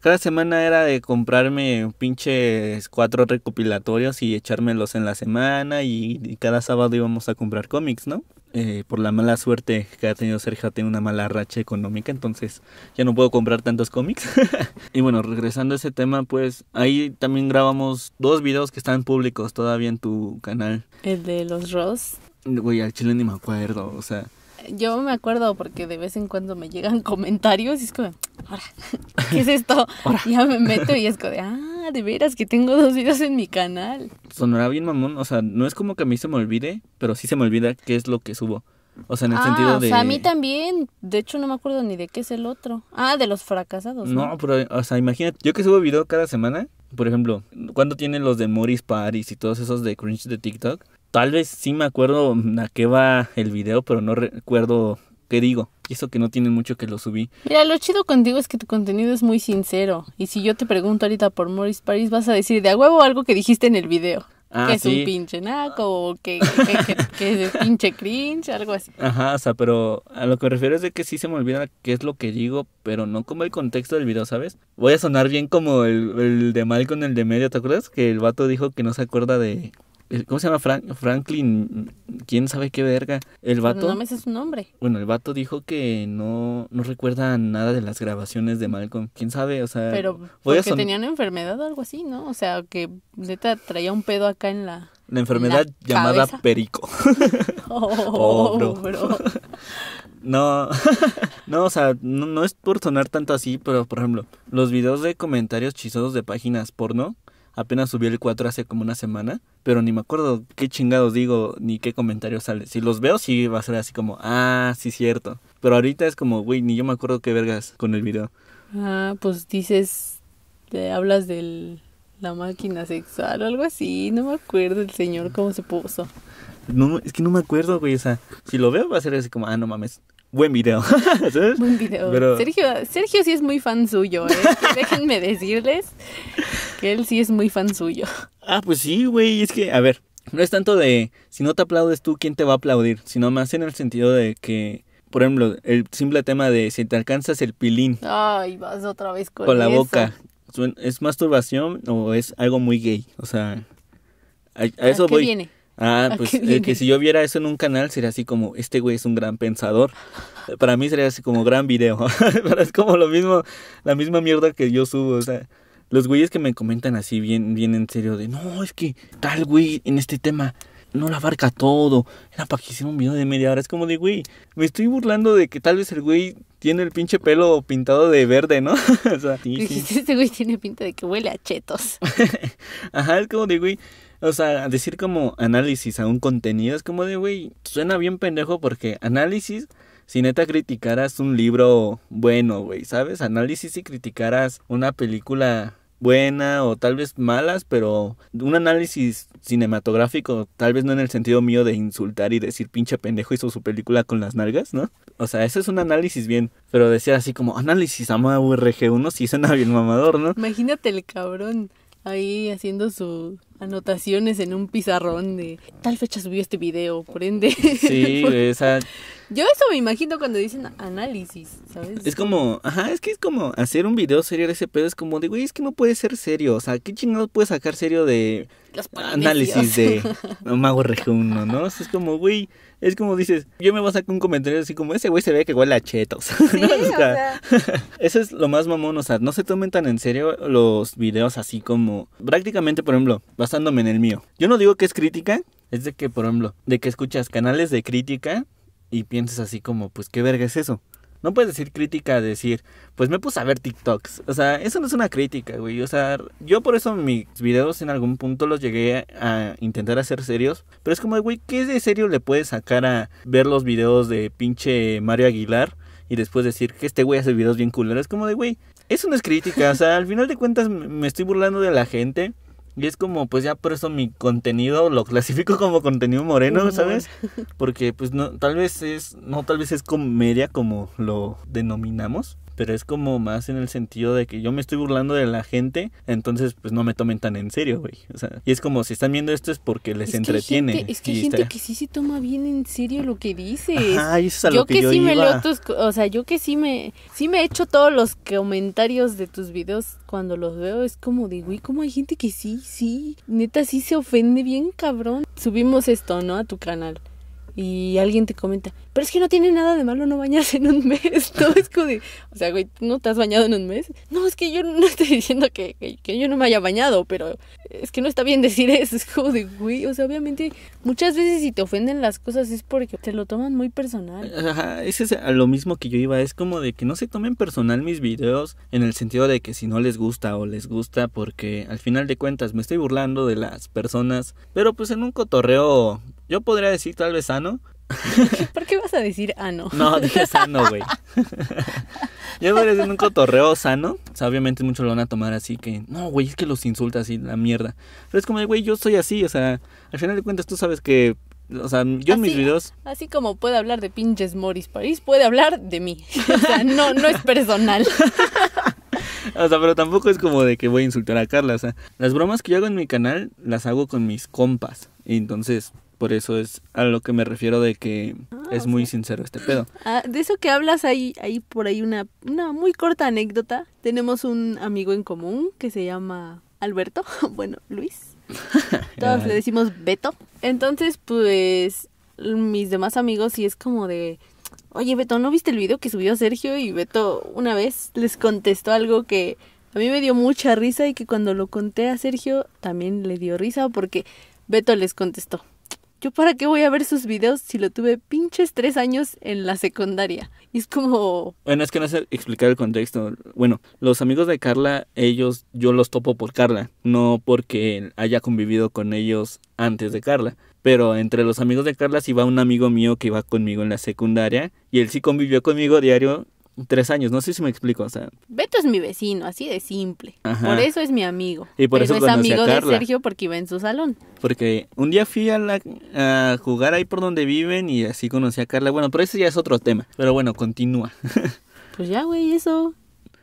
Cada semana era de comprarme pinches cuatro recopilatorios y echármelos en la semana y, cada sábado íbamos a comprar cómics, ¿no? Eh, por la mala suerte que ha tenido Sergio, tiene una mala racha económica, entonces ya no puedo comprar tantos cómics. y bueno, regresando a ese tema, pues ahí también grabamos dos videos que están públicos todavía en tu canal. El de los Ross Güey, al chile ni me acuerdo, o sea. Yo me acuerdo porque de vez en cuando me llegan comentarios y es como, ahora, ¿qué es esto? ya me meto y es como de, ah, de veras que tengo dos videos en mi canal. Sonará bien mamón, o sea, no es como que a mí se me olvide, pero sí se me olvida qué es lo que subo. O sea, en el ah, sentido de. O sea, a mí también. De hecho, no me acuerdo ni de qué es el otro. Ah, de los fracasados. No, pero, o sea, imagínate. Yo que subo video cada semana, por ejemplo, ¿cuándo tienen los de Morris Paris y todos esos de cringe de TikTok? Tal vez sí me acuerdo a qué va el video, pero no recuerdo qué digo. Y eso que no tiene mucho que lo subí. Mira, lo chido contigo es que tu contenido es muy sincero. Y si yo te pregunto ahorita por Morris Paris, vas a decir de a huevo algo que dijiste en el video. Ah, que es un pinche naco, o que, que, pinche cringe, algo así. Ajá, o sea, pero a lo que me refiero es de que sí se me olvida qué es lo que digo, pero no como el contexto del video, ¿sabes? Voy a sonar bien como el, el de Mal con el de medio, ¿te acuerdas? Que el vato dijo que no se acuerda de ¿Cómo se llama? Frank, Franklin, quién sabe qué verga. El vato. no me sé su nombre. Bueno, el vato dijo que no, no recuerda nada de las grabaciones de Malcolm. Quién sabe, o sea. Pero porque tenía una enfermedad o algo así, ¿no? O sea, que neta traía un pedo acá en la. La enfermedad llamada perico. oh, No, no, o sea, no, es por sonar tanto así, pero por ejemplo, los videos de comentarios chisados de páginas porno, Apenas subí el 4 hace como una semana, pero ni me acuerdo qué chingados digo ni qué comentarios sale. Si los veo, sí va a ser así como, ah, sí, cierto. Pero ahorita es como, güey, ni yo me acuerdo qué vergas con el video. Ah, pues dices, te eh, hablas de la máquina sexual o algo así. No me acuerdo el señor cómo se puso. No, es que no me acuerdo, güey. O sea, si lo veo va a ser así como, ah, no mames. Buen video. Buen video. Sergio, Sergio sí es muy fan suyo, ¿eh? Déjenme decirles que él sí es muy fan suyo. Ah, pues sí, güey. Es que, a ver, no es tanto de si no te aplaudes tú, ¿quién te va a aplaudir? Sino más en el sentido de que, por ejemplo, el simple tema de si te alcanzas el pilín. Ay, vas otra vez con, con la boca. ¿Es masturbación o es algo muy gay? O sea, a, eso qué Viene? Ah, ah, pues eh, que si yo viera eso en un canal sería así como, este güey es un gran pensador. Para mí sería así como gran video. Pero es como lo mismo, la misma mierda que yo subo. O sea, los güeyes que me comentan así bien, bien en serio de, no, es que tal güey en este tema no lo abarca todo. Era para que hiciera un video de media hora. Es como de, güey, me estoy burlando de que tal vez el güey tiene el pinche pelo pintado de verde, ¿no? o sea, Este güey tiene pinta de que huele a chetos. Ajá, es como de, güey, o sea, decir como análisis a un contenido es como de, güey, suena bien pendejo porque análisis, si neta criticaras un libro bueno, güey, ¿sabes? Análisis y criticaras una película buena o tal vez malas, pero un análisis cinematográfico, tal vez no en el sentido mío de insultar y decir pinche pendejo hizo su película con las nalgas, ¿no? O sea, eso es un análisis bien, pero decir así como análisis ama URG1 sí suena bien mamador, ¿no? Imagínate el cabrón ahí haciendo su anotaciones en un pizarrón de tal fecha subió este video, por ende. Sí, esa... Yo eso me imagino cuando dicen análisis, ¿sabes? Es como, ajá, es que es como hacer un video serio de ese pedo, es como de, güey, es que no puede ser serio, o sea, ¿qué chingados puede sacar serio de análisis de Mago Rejuno, no? es como, güey, es como dices, yo me voy a sacar un comentario así como, ese güey se ve que huele a chetos, sí, o sea, eso es lo más mamón, o sea, no se tomen tan en serio los videos así como, prácticamente, por ejemplo, basándome en el mío. Yo no digo que es crítica, es de que, por ejemplo, de que escuchas canales de crítica y piensas así como, pues, ¿qué verga es eso? No puedes decir crítica, decir, pues me puse a ver TikToks. O sea, eso no es una crítica, güey. O sea, yo por eso mis videos en algún punto los llegué a, intentar hacer serios. Pero es como, de, güey, ¿qué de serio le puedes sacar a ver los videos de pinche Mario Aguilar y después decir que este güey hace videos bien culeros? Es como de, güey, eso no es crítica. O sea, al final de cuentas me estoy burlando de la gente. Y es como, pues ya por eso mi contenido lo clasifico como contenido moreno, ¿sabes? Porque pues no, tal vez es, no, tal vez es comedia como lo denominamos pero es como más en el sentido de que yo me estoy burlando de la gente, entonces pues no me tomen tan en serio, güey. O sea, y es como si están viendo esto es porque les entretiene. es que hay gente que sí se toma bien en serio lo que dices. es yo que, sí me leo tus, o sea, yo que sí me sí me echo todos los comentarios de tus videos cuando los veo, es como de, güey, como hay gente que sí, sí, neta sí se ofende bien cabrón. Subimos esto, ¿no? A tu canal y alguien te comenta, pero es que no tiene nada de malo no bañarse en un mes, no es como de, o sea, güey, ¿no te has bañado en un mes? No, es que yo no estoy diciendo que, yo no me haya bañado, pero es que no está bien decir eso, es como de, güey, o sea, obviamente muchas veces si te ofenden las cosas es porque te lo toman muy personal. Ajá, ese es a lo mismo que yo iba, es como de que no se tomen personal mis videos en el sentido de que si no les gusta o les gusta porque al final de cuentas me estoy burlando de las personas, pero pues en un cotorreo yo podría decir tal vez sano. ¿Por qué vas a decir ano? No, dije sano, güey. Yo a decir un cotorreo sano. O sea, obviamente muchos lo van a tomar así que, no, güey, es que los insulta así, la mierda. Pero es como, de, güey, yo soy así, o sea, al final de cuentas tú sabes que o sea, yo en mis videos. Así como puede hablar de pinches Morris París, puede hablar de mí. O sea, no, no es personal. o sea, pero tampoco es como de que voy a insultar a Carla. O sea, las bromas que yo hago en mi canal las hago con mis compas. Y entonces, por eso es a lo que me refiero de que ah, es muy sincero este pedo. Ah, de eso que hablas, hay, por ahí una, una muy corta anécdota. Tenemos un amigo en común que se llama Alberto, bueno, Luis. Todos le decimos Beto. Entonces, pues, mis demás amigos y es como de, oye, Beto, ¿no viste el video que subió Sergio? Y Beto una vez les contestó algo que a mí me dio mucha risa y que cuando lo conté a Sergio también le dio risa porque Beto les contestó. ¿yo para qué voy a ver sus videos si lo tuve pinches tres años en la secundaria? Y es como... Bueno, es que no sé explicar el contexto. Bueno, los amigos de Carla, ellos, yo los topo por Carla, no porque haya convivido con ellos antes de Carla. Pero entre los amigos de Carla sí va un amigo mío que iba conmigo en la secundaria y él sí convivió conmigo diario tres años, no sé si me explico, o sea. Beto es mi vecino, así de simple. Por eso es mi amigo. Y por eso es amigo de Sergio porque iba en su salón. Porque un día fui la, a jugar ahí por donde viven y así conocí a Carla. Bueno, pero ese ya es otro tema. Pero bueno, continúa. pues ya, güey, eso.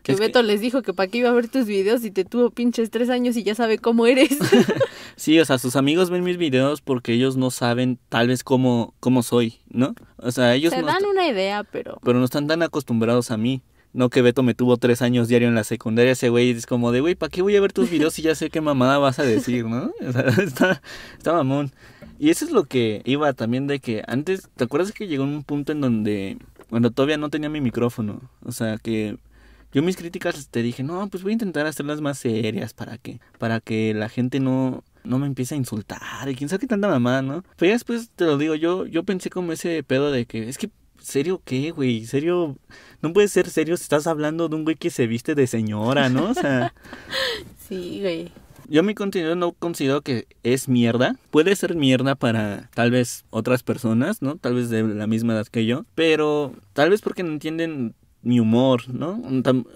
Que Beto les dijo que para qué iba a ver tus videos y te tuvo pinches tres años y ya sabe cómo eres. sí, o sea, sus amigos ven mis videos porque ellos no saben tal vez cómo, cómo soy, ¿no? O sea, ellos... Se dan una idea, pero... Pero no están tan acostumbrados a mí. No que Beto me tuvo tres años diario en la secundaria, ese güey es como de, güey, ¿para qué voy a ver tus videos si ya sé qué mamada vas a decir, no? O sea, está, está mamón. Y eso es lo que iba también de que antes, ¿te acuerdas que llegó un punto en donde, cuando todavía no tenía mi micrófono? O sea, que yo mis críticas te dije, no, pues voy a intentar hacerlas más serias para que, para que la gente no, no me empiece a insultar y quién sabe qué tanta mamá, ¿no? Pero ya después te lo digo, yo, yo pensé como ese pedo de que, es que, ¿serio qué, güey? ¿Serio? No puede ser serio si estás hablando de un güey que se viste de señora, ¿no? O sea. sí, güey. Yo mi contenido no considero que es mierda. Puede ser mierda para tal vez otras personas, ¿no? Tal vez de la misma edad que yo. Pero tal vez porque no entienden mi humor, ¿no?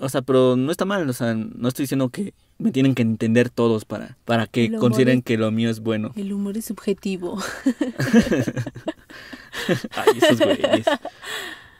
O sea, pero no está mal, o sea, no estoy diciendo que me tienen que entender todos para, para que consideren que lo mío es bueno. El humor es subjetivo. Ay, esos güeyes.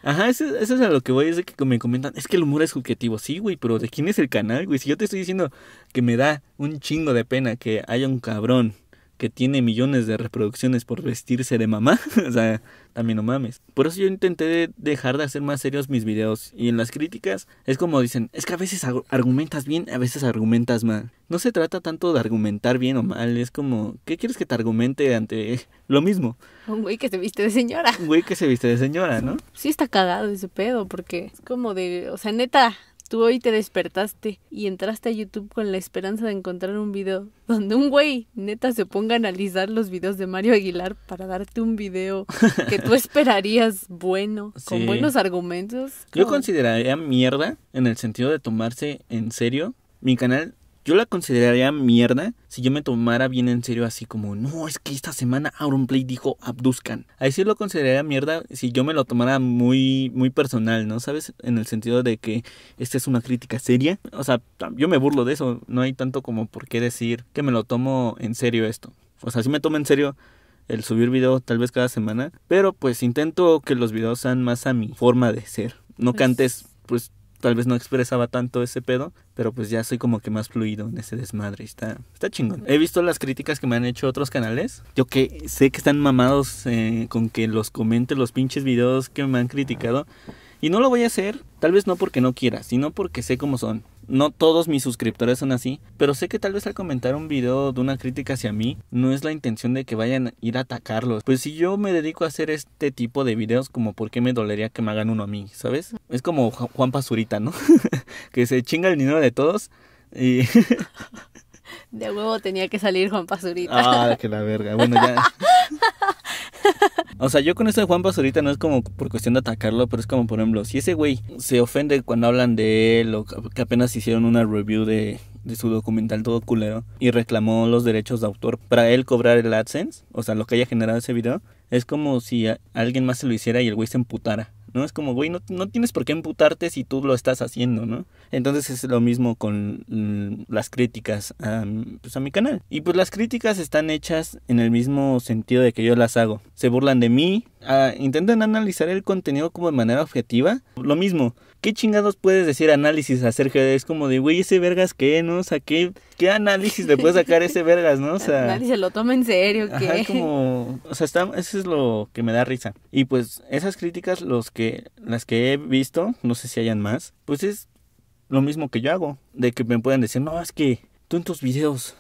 Ajá, eso, es a lo que voy, es de que me comentan, es que el humor es subjetivo, sí, güey, pero ¿de quién es el canal, güey? Si yo te estoy diciendo que me da un chingo de pena que haya un cabrón que tiene millones de reproducciones por vestirse de mamá. o sea, también no mames. Por eso yo intenté dejar de hacer más serios mis videos. Y en las críticas es como dicen, es que a veces argumentas bien, a veces argumentas mal. No se trata tanto de argumentar bien o mal, es como, ¿qué quieres que te argumente ante lo mismo? Un güey que se viste de señora. Un güey que se viste de señora, ¿no? Sí está cagado ese pedo, porque es como de, o sea, neta, Tú hoy te despertaste y entraste a YouTube con la esperanza de encontrar un video donde un güey neta se ponga a analizar los videos de Mario Aguilar para darte un video que tú esperarías bueno, con buenos argumentos. Yo consideraría mierda en el sentido de tomarse en serio mi canal yo la consideraría mierda si yo me tomara bien en serio así como, no, es que esta semana Play dijo abduzcan. Ahí sí lo consideraría mierda si yo me lo tomara muy, muy personal, ¿no? ¿Sabes? En el sentido de que esta es una crítica seria. O sea, yo me burlo de eso. No hay tanto como por qué decir que me lo tomo en serio esto. O sea, sí me tomo en serio el subir video tal vez cada semana. Pero pues intento que los videos sean más a mi forma de ser. No cantes, pues, pues tal vez no expresaba tanto ese pedo, pero pues ya soy como que más fluido en ese desmadre. Está, está chingón. He visto las críticas que me han hecho otros canales. Yo que sé que están mamados eh, con que los comente los pinches videos que me han criticado. Y no lo voy a hacer, tal vez no porque no quiera, sino porque sé cómo son. No todos mis suscriptores son así, pero sé que tal vez al comentar un video de una crítica hacia mí, no es la intención de que vayan a ir a atacarlos. Pues si yo me dedico a hacer este tipo de videos, como por qué me dolería que me hagan uno a mí, ¿sabes? Es como Juan Pazurita, ¿no? que se chinga el dinero de todos y... de huevo tenía que salir Juan Pazurita. Ah, que la verga. Bueno, ya... o sea, yo con eso de Juan ahorita no es como por cuestión de atacarlo, pero es como, por ejemplo, si ese güey se ofende cuando hablan de él o que apenas hicieron una review de, su documental todo culero y reclamó los derechos de autor para él cobrar el AdSense, o sea, lo que haya generado ese video, es como si alguien más se lo hiciera y el güey se emputara. ¿no? Es como, güey, no, tienes por qué emputarte si tú lo estás haciendo, ¿no? Entonces es lo mismo con mm, las críticas a, pues, a mi canal. Y pues las críticas están hechas en el mismo sentido de que yo las hago. Se burlan de mí, Intentan analizar el contenido como de manera objetiva. Lo mismo, ¿qué chingados puedes decir análisis acerca de? Es como de, güey, ese vergas qué, ¿no? O sea, ¿qué, análisis le puedes sacar ese vergas, no? O sea, nadie se lo toma en serio, ¿qué? Ajá, como, o sea, eso es lo que me da risa. Y pues esas críticas, los que, las que he visto, no sé si hayan más, pues es lo mismo que yo hago, de que me puedan decir, no, es que tú en tus videos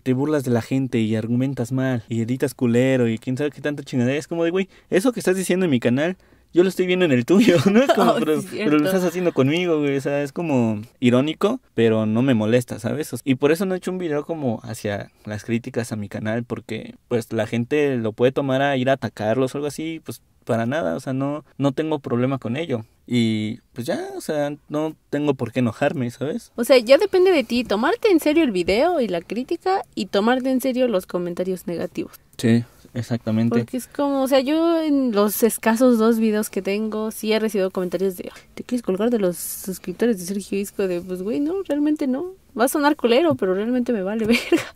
te, burlas de la gente y argumentas mal y editas culero y quién sabe qué tanta chingadera. Es como de, güey, eso que estás diciendo en mi canal, yo lo estoy viendo en el tuyo, ¿no? Es como, oh, pero, pero, lo estás haciendo conmigo, güey. O sea, es como irónico, pero no me molesta, ¿sabes? Y por eso no he hecho un video como hacia las críticas a mi canal, porque pues la gente lo puede tomar a ir a atacarlos o algo así, pues para nada, o sea, no, no tengo problema con ello. Y pues ya, o sea, no tengo por qué enojarme, ¿sabes? O sea, ya depende de ti tomarte en serio el video y la crítica y tomarte en serio los comentarios negativos. Sí. Exactamente. Porque es como, o sea, yo en los escasos dos videos que tengo, sí he recibido comentarios de, ¿te quieres colgar de los suscriptores de Sergio Isco? De, pues, güey, no, realmente no. Va a sonar culero, pero realmente me vale verga.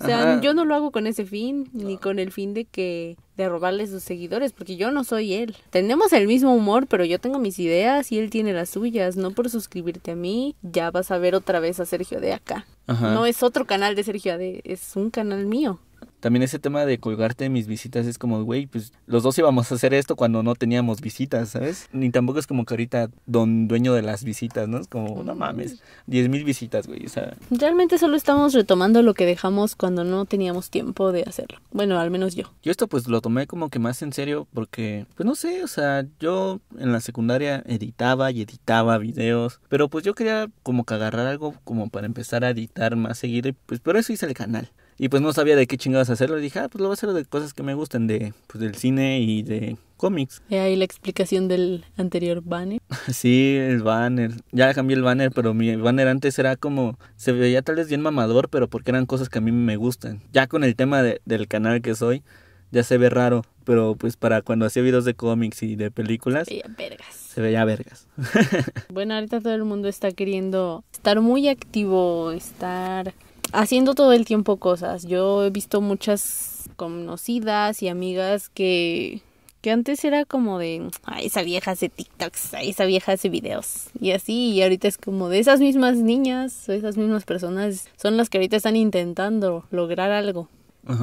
o sea, yo no lo hago con ese fin, ni con el fin de que de robarle sus seguidores, porque yo no soy él. Tenemos el mismo humor, pero yo tengo mis ideas y él tiene las suyas. No por suscribirte a mí, ya vas a ver otra vez a Sergio de acá. No es otro canal de Sergio de es un canal mío. También ese tema de colgarte de mis visitas es como, güey, pues los dos íbamos a hacer esto cuando no teníamos visitas, ¿sabes? Ni tampoco es como que ahorita don dueño de las visitas, ¿no? Es como, no mames, 10 mil visitas, güey. O sea. Realmente solo estamos retomando lo que dejamos cuando no teníamos tiempo de hacerlo. Bueno, al menos yo. Yo esto pues lo tomé como que más en serio porque, pues no sé, o sea, yo en la secundaria editaba y editaba videos, pero pues yo quería como que agarrar algo como para empezar a editar más seguido, pues por eso hice el canal. Y pues no sabía de qué chingados hacerlo. dije, ah, pues lo voy a hacer de cosas que me gustan, de, pues, del cine y de cómics. Y ahí la explicación del anterior banner. sí, el banner. Ya cambié el banner, pero mi banner antes era como, se veía tal vez bien mamador, pero porque eran cosas que a mí me gustan. Ya con el tema de, del canal que soy, ya se ve raro, pero pues para cuando hacía videos de cómics y de películas. Se veía vergas. Se veía vergas. bueno, ahorita todo el mundo está queriendo estar muy activo, estar haciendo todo el tiempo cosas. Yo he visto muchas conocidas y amigas que que antes era como de, ay, esa vieja hace TikToks, a esa vieja hace videos y así, y ahorita es como de esas mismas niñas o esas mismas personas son las que ahorita están intentando lograr algo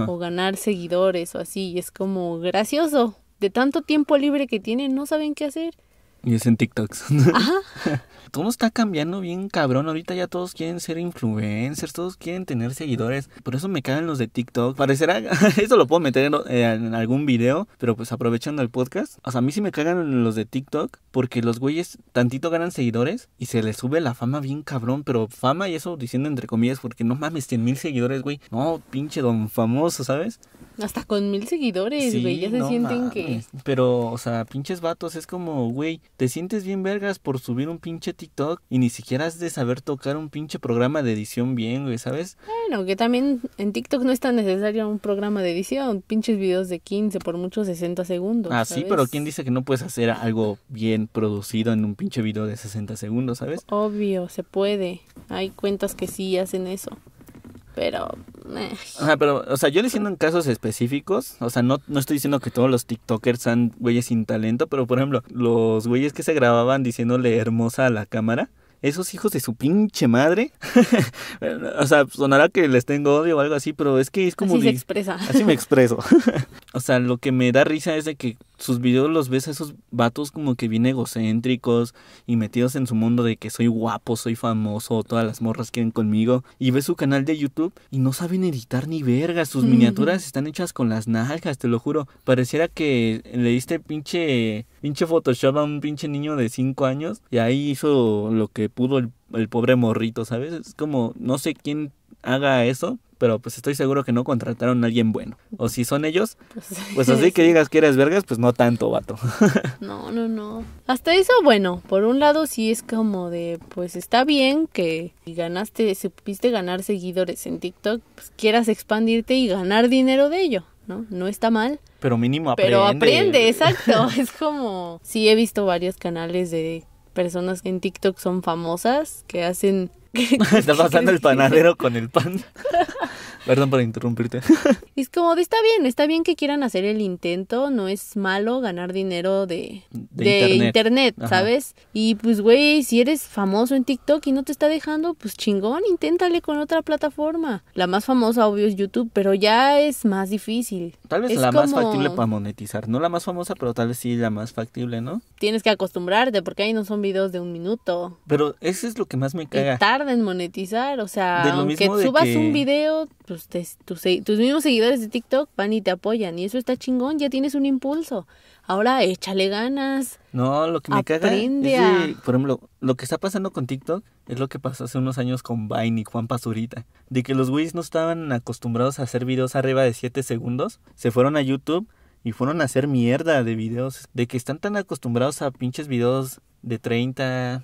o ganar seguidores o así, y es como gracioso. De tanto tiempo libre que tienen, no saben qué hacer. Y es en TikToks. Ajá. Todo está cambiando bien cabrón. Ahorita ya todos quieren ser influencers, todos quieren tener seguidores. Por eso me cagan los de TikTok. Parecerá, esto lo puedo meter eh, en, algún video, pero pues aprovechando el podcast. O sea, a mí sí me cagan los de TikTok porque los güeyes tantito ganan seguidores y se les sube la fama bien cabrón. Pero fama y eso diciendo entre comillas porque no mames, 100 mil seguidores, güey. No, pinche don famoso, ¿sabes? Hasta con mil seguidores, güey, ya se sienten que... Pero, o sea, pinches vatos, es como, güey, te sientes bien vergas por subir un pinche TikTok y ni siquiera has de saber tocar un pinche programa de edición bien, güey, ¿sabes? Bueno, que también en TikTok no es tan necesario un programa de edición, pinches videos de 15 por mucho 60 segundos. Ah, sí, pero ¿quién dice que no puedes hacer algo bien producido en un pinche video de 60 segundos, ¿sabes? Obvio, se puede. Hay cuentas que sí hacen eso pero... O eh. sea, pero, o sea, yo diciendo en casos específicos, o sea, no, no estoy diciendo que todos los TikTokers sean güeyes sin talento, pero por ejemplo, los güeyes que se grababan diciéndole hermosa a la cámara, esos hijos de su pinche madre. o sea, sonará que les tengo odio o algo así, pero es que es como... Así Así me expreso. o sea, lo que me da risa es de que sus videos los ves a esos vatos como que bien egocéntricos y metidos en su mundo de que soy guapo, soy famoso, todas las morras quieren conmigo. Y ves su canal de YouTube y no saben editar ni verga. Sus miniaturas están hechas con las nalgas, te lo juro. Pareciera que le diste pinche, pinche Photoshop a un pinche niño de 5 años y ahí hizo lo que pudo el, pobre morrito, ¿sabes? Es como, no sé quién haga eso, pero pues estoy seguro que no contrataron a alguien bueno. O si son ellos, pues, pues así que digas que eres vergas, pues no tanto, vato. No, no, no. Hasta eso, bueno, por un lado sí es como de, pues está bien que ganaste, supiste ganar seguidores en TikTok, pues quieras expandirte y ganar dinero de ello, ¿no? No está mal. Pero mínimo aprende. Pero aprende, exacto. es como, sí he visto varios canales de personas en TikTok son famosas, que hacen ¿Qué, está pasando el panadero con el pan. Perdón por interrumpirte. Es como, está bien, está bien que quieran hacer el intento, no es malo ganar dinero de, internet, ¿sabes? Y pues, güey, si eres famoso en TikTok y no te está dejando, pues chingón, inténtale con otra plataforma. La más famosa, obvio, es YouTube, pero ya es más difícil. Tal vez la más factible para monetizar, no la más famosa, pero tal vez sí la más factible, ¿no? Tienes que acostumbrarte, porque ahí no son videos de un minuto. Pero eso es lo que más me caga de monetizar, o sea, aunque subas un video, pues tus, mismos seguidores de TikTok van y te apoyan y eso está chingón, ya tienes un impulso. Ahora échale ganas. No, lo que me caga por ejemplo, lo que está pasando con TikTok es lo que pasó hace unos años con Vine y Juan Pazurita, de que los güeyes no estaban acostumbrados a hacer videos arriba de 7 segundos, se fueron a YouTube y fueron a hacer mierda de videos, de que están tan acostumbrados a pinches videos de 30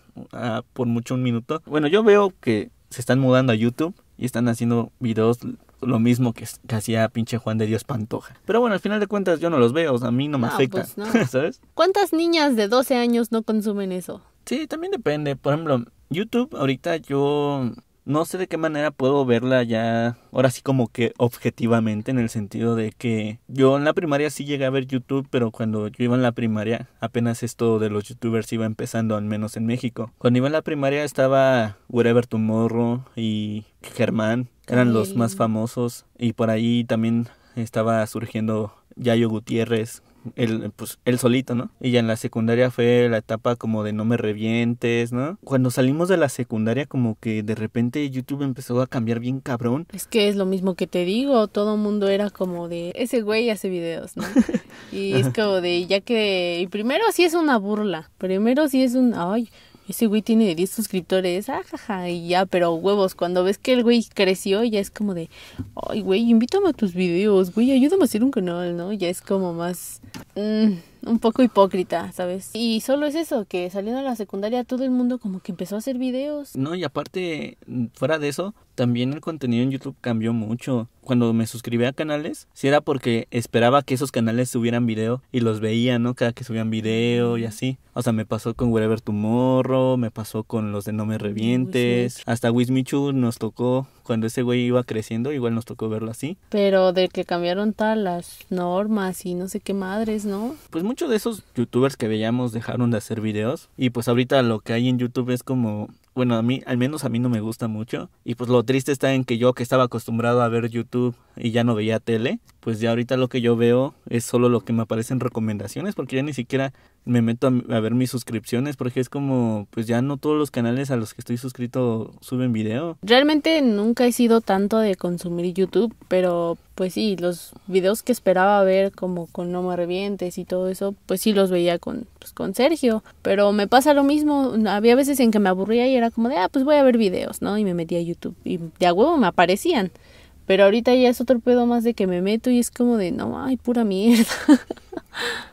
por mucho un minuto. Bueno, yo veo que se están mudando a YouTube y están haciendo videos lo mismo que, hacía pinche Juan de Dios Pantoja. Pero bueno, al final de cuentas yo no los veo, o sea, a mí no me afecta, pues ¿sabes? ¿Cuántas niñas de 12 años no consumen eso? Sí, también depende. Por ejemplo, YouTube ahorita yo no sé de qué manera puedo verla ya, ahora sí como que objetivamente, en el sentido de que yo en la primaria sí llegué a ver YouTube, pero cuando yo iba en la primaria, apenas esto de los youtubers iba empezando, al menos en México. Cuando iba en la primaria estaba Wherever Tomorrow y Germán, eran los más famosos, y por ahí también estaba surgiendo Yayo Gutiérrez, el pues, él solito, ¿no? Y ya en la secundaria fue la etapa como de no me revientes, ¿no? Cuando salimos de la secundaria como que de repente YouTube empezó a cambiar bien cabrón. Es que es lo mismo que te digo, todo el mundo era como de, ese güey hace videos, ¿no? Y es como de, ya que, y primero sí es una burla, primero sí es un, ay, ese güey tiene 10 suscriptores, ajaja, ah, y ya, pero huevos, cuando ves que el güey creció, ya es como de, ay, güey, invítame a tus videos, güey, ayúdame a hacer un canal, ¿no? Ya es como más, mm, un poco hipócrita, ¿sabes? Y solo es eso, que saliendo a la secundaria todo el mundo como que empezó a hacer videos. No, y aparte, fuera de eso, también el contenido en YouTube cambió mucho. Cuando me suscribí a canales, si era porque esperaba que esos canales subieran video y los veía, ¿no? Cada que subían video y así. O sea, me pasó con Wherever Tomorrow, me pasó con los de No Me Revientes, hasta Wismichu nos tocó cuando ese güey iba creciendo, igual nos tocó verlo así. Pero de que cambiaron tal las normas y no sé qué madres, ¿no? Pues muchos de esos youtubers que veíamos dejaron de hacer videos y pues ahorita lo que hay en YouTube es como bueno, a mí, al menos a mí no me gusta mucho. Y pues lo triste está en que yo que estaba acostumbrado a ver YouTube y ya no veía tele, pues ya ahorita lo que yo veo es solo lo que me aparecen recomendaciones, porque ya ni siquiera me meto a, ver mis suscripciones, porque es como, pues ya no todos los canales a los que estoy suscrito suben video. Realmente nunca he sido tanto de consumir YouTube, pero pues sí, los videos que esperaba ver como con No me Revientes y todo eso, pues sí los veía con, pues, con Sergio, pero me pasa lo mismo, había veces en que me aburría y era como de, ah, pues voy a ver videos, ¿no? Y me metía a YouTube y de a huevo me aparecían. Pero ahorita ya es otro pedo más de que me meto y es como de, no, ay, pura mierda.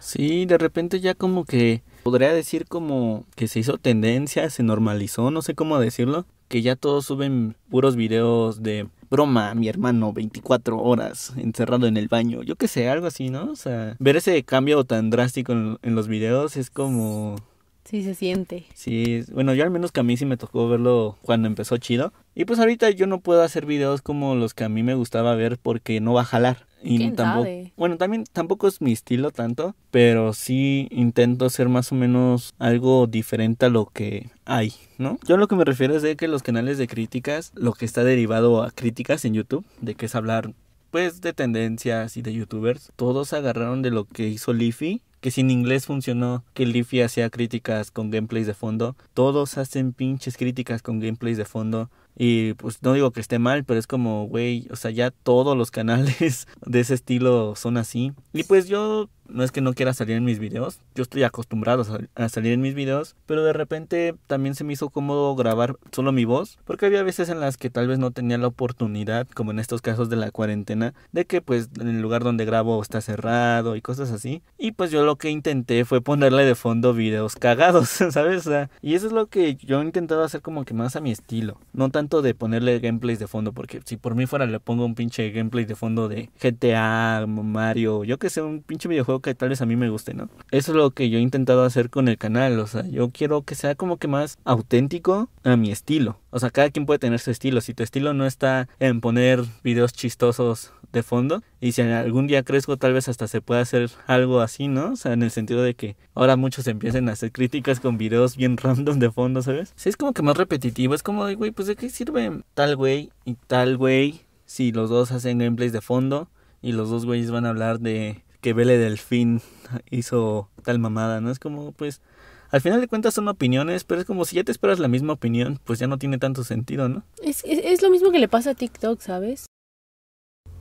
Sí, de repente ya como que podría decir como que se hizo tendencia, se normalizó, no sé cómo decirlo, que ya todos suben puros videos de broma, mi hermano, 24 horas encerrado en el baño, yo qué sé, algo así, ¿no? O sea, ver ese cambio tan drástico en los videos es como Sí, se siente. Sí, bueno, yo al menos que a mí sí me tocó verlo cuando empezó chido. Y pues ahorita yo no puedo hacer videos como los que a mí me gustaba ver porque no va a jalar. Y tampoco, Bueno, también tampoco es mi estilo tanto, pero sí intento ser más o menos algo diferente a lo que hay, ¿no? Yo lo que me refiero es de que los canales de críticas, lo que está derivado a críticas en YouTube, de que es hablar pues de tendencias y de youtubers, todos agarraron de lo que hizo Leafy que sin inglés funcionó, que Liffy hacía críticas con gameplays de fondo. Todos hacen pinches críticas con gameplays de fondo. Y pues no digo que esté mal, pero es como, güey, o sea, ya todos los canales de ese estilo son así. Y pues yo no es que no quiera salir en mis videos, yo estoy acostumbrado a salir en mis videos, pero de repente también se me hizo cómodo grabar solo mi voz, porque había veces en las que tal vez no tenía la oportunidad, como en estos casos de la cuarentena, de que pues el lugar donde grabo está cerrado y cosas así, y pues yo lo que intenté fue ponerle de fondo videos cagados, ¿sabes? y eso es lo que yo he intentado hacer como que más a mi estilo, no tanto de ponerle gameplays de fondo, porque si por mí fuera le pongo un pinche gameplay de fondo de GTA, Mario, yo que sé, un pinche videojuego que tal vez a mí me guste, ¿no? Eso es lo que yo he intentado hacer con el canal, o sea, yo quiero que sea como que más auténtico a mi estilo. O sea, cada quien puede tener su estilo. Si tu estilo no está en poner videos chistosos de fondo, y si algún día crezco, tal vez hasta se pueda hacer algo así, ¿no? O sea, en el sentido de que ahora muchos empiecen a hacer críticas con videos bien random de fondo, ¿sabes? Sí, es como que más repetitivo. Es como güey, pues de qué sirve tal güey y tal güey si los dos hacen gameplays de fondo y los dos güeyes van a hablar de que Vele Delfín hizo tal mamada, ¿no? Es como, pues, al final de cuentas son opiniones, pero es como si ya te esperas la misma opinión, pues ya no tiene tanto sentido, ¿no? Es, es, es lo mismo que le pasa a TikTok, ¿sabes?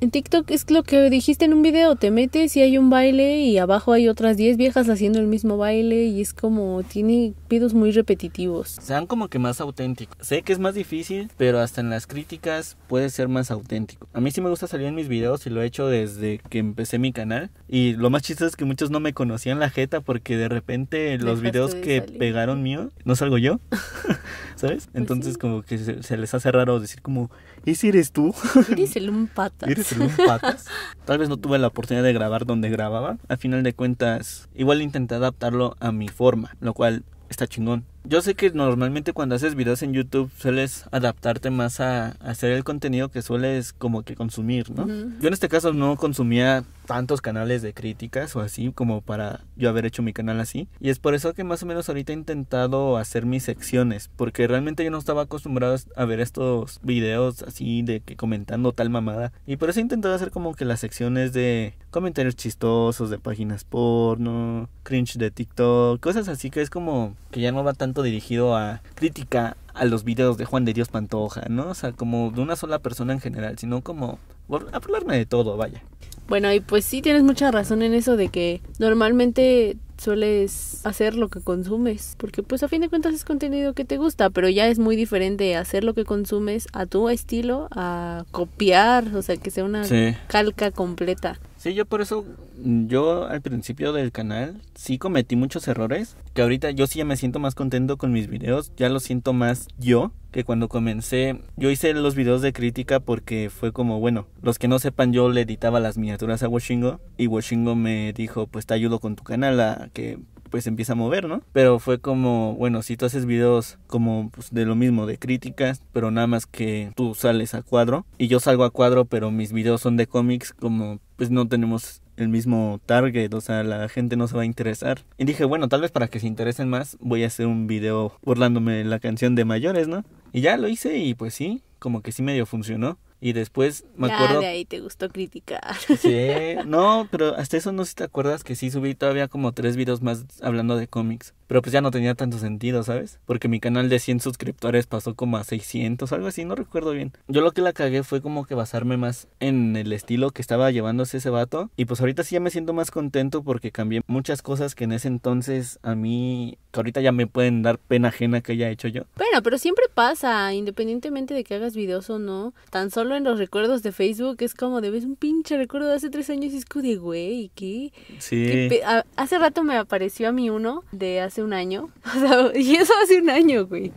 En TikTok es lo que dijiste en un video, te metes y hay un baile y abajo hay otras 10 viejas haciendo el mismo baile y es como tiene videos muy repetitivos. Sean como que más auténticos. Sé que es más difícil, pero hasta en las críticas puede ser más auténtico. A mí sí me gusta salir en mis videos y lo he hecho desde que empecé mi canal y lo más chiste es que muchos no me conocían la jeta porque de repente los videos que pegaron mío no salgo yo. ¿Sabes? Pues Entonces como que se les hace raro decir como si eres tú? Eres el un patas. Eres el un Tal vez no tuve la oportunidad de grabar donde grababa. Al final de cuentas, igual intenté adaptarlo a mi forma, lo cual está chingón. Yo sé que normalmente cuando haces videos en YouTube sueles adaptarte más a, hacer el contenido que sueles como que consumir, ¿no? Yo en este caso no consumía tantos canales de críticas o así como para yo haber hecho mi canal así. Y es por eso que más o menos ahorita he intentado hacer mis secciones, porque realmente yo no estaba acostumbrado a ver estos videos así de que comentando tal mamada. Y por eso he intentado hacer como que las secciones de comentarios chistosos, de páginas porno, cringe de TikTok, cosas así que es como que ya no va tanto dirigido a crítica a los videos de Juan de Dios Pantoja, ¿no? O sea, como de una sola persona en general, sino como hablarme de todo, vaya. Bueno, y pues sí tienes mucha razón en eso de que normalmente sueles hacer lo que consumes, porque pues a fin de cuentas es contenido que te gusta, pero ya es muy diferente hacer lo que consumes a tu estilo, a copiar, o sea, que sea una calca completa. Sí, yo por eso, yo al principio del canal sí cometí muchos errores, que ahorita yo sí ya me siento más contento con mis videos, ya lo siento más yo, que cuando comencé, yo hice los videos de crítica porque fue como, bueno, los que no sepan, yo le editaba las miniaturas a Washingo y Washingo me dijo, pues te ayudo con tu canal a que pues empieza a mover, ¿no? Pero fue como, bueno, si tú haces videos como pues, de lo mismo, de críticas, pero nada más que tú sales a cuadro y yo salgo a cuadro, pero mis videos son de cómics, como pues no tenemos el mismo target, o sea, la gente no se va a interesar. Y dije, bueno, tal vez para que se interesen más, voy a hacer un video burlándome la canción de mayores, ¿no? Y ya lo hice y pues sí, como que sí medio funcionó. Y después me ya, acuerdo. de ahí te gustó criticar. Sí, no, pero hasta eso no sé si te acuerdas que sí subí todavía como tres videos más hablando de cómics. Pero pues ya no tenía tanto sentido, ¿sabes? Porque mi canal de 100 suscriptores pasó como a 600, algo así, no recuerdo bien. Yo lo que la cagué fue como que basarme más en el estilo que estaba llevándose ese vato. Y pues ahorita sí ya me siento más contento porque cambié muchas cosas que en ese entonces a mí, que ahorita ya me pueden dar pena ajena que haya hecho yo. Bueno, pero siempre pasa, independientemente de que hagas videos o no. Tan solo en los recuerdos de Facebook es como de ves un pinche recuerdo de hace tres años y es que de güey, ¿qué? Sí. hace rato me apareció a mí uno de hace un año. O sea, y eso hace un año, güey.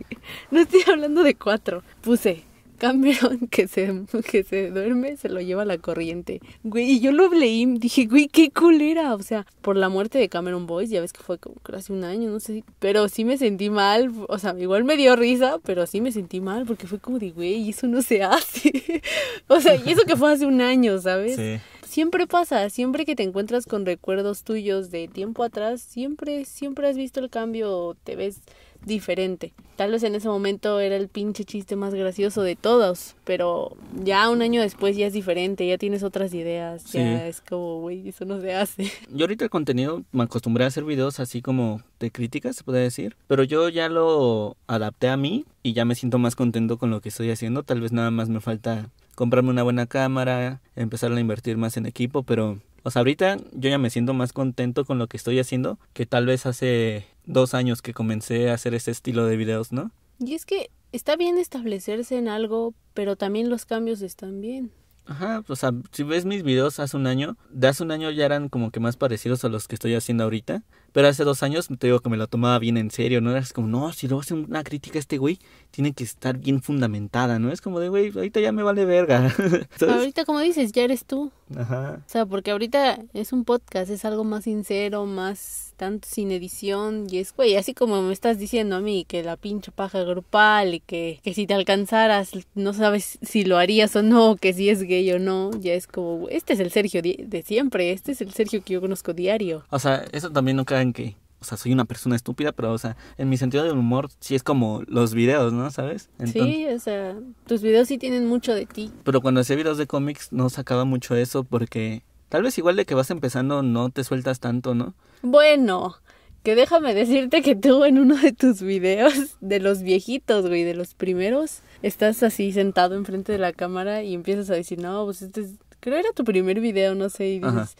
No estoy hablando de cuatro. Puse Cameron que se, que se duerme, se lo lleva a la corriente. Güey, y yo lo leí, dije, güey, qué culera. O sea, por la muerte de Cameron Boyce, ya ves que fue como hace un año, no sé. Pero sí me sentí mal. O sea, igual me dio risa, pero sí me sentí mal porque fue como de, güey, eso no se hace. o sea, y eso que fue hace un año, ¿sabes? Sí siempre pasa, siempre que te encuentras con recuerdos tuyos de tiempo atrás, siempre, siempre has visto el cambio, te ves diferente. Tal vez en ese momento era el pinche chiste más gracioso de todos, pero ya un año después ya es diferente, ya tienes otras ideas, ya es como, güey, eso no se hace. Yo ahorita el contenido me acostumbré a hacer videos así como de críticas, se puede decir, pero yo ya lo adapté a mí y ya me siento más contento con lo que estoy haciendo, tal vez nada más me falta comprarme una buena cámara, empezar a invertir más en equipo, pero o sea, ahorita yo ya me siento más contento con lo que estoy haciendo que tal vez hace dos años que comencé a hacer este estilo de videos, ¿no? Y es que está bien establecerse en algo, pero también los cambios están bien. Ajá, o sea, si ves mis videos hace un año, de hace un año ya eran como que más parecidos a los que estoy haciendo ahorita. Pero hace dos años te digo que me lo tomaba bien en serio, ¿no? Era como, no, si luego hace una crítica a este güey, tiene que estar bien fundamentada, ¿no? Es como de, güey, ahorita ya me vale verga. Ahorita, como dices, ya eres tú. Ajá. O sea, porque ahorita es un podcast, es algo más sincero, más tanto sin edición y es, güey, así como me estás diciendo a mí que la pinche paja grupal y que, que si te alcanzaras no sabes si lo harías o no, que si es gay o no, ya es como, este es el Sergio de siempre, este es el Sergio que yo conozco diario. O sea, eso también no en que o sea, soy una persona estúpida, pero, o sea, en mi sentido del humor sí es como los videos, ¿no? ¿Sabes? sí, o sea, tus videos sí tienen mucho de ti. Pero cuando hacía videos de cómics no sacaba mucho eso porque Tal vez igual de que vas empezando no te sueltas tanto, ¿no? Bueno, que déjame decirte que tú en uno de tus videos de los viejitos, güey, de los primeros, estás así sentado enfrente de la cámara y empiezas a decir, no, pues este creo era tu primer video, no sé, y dices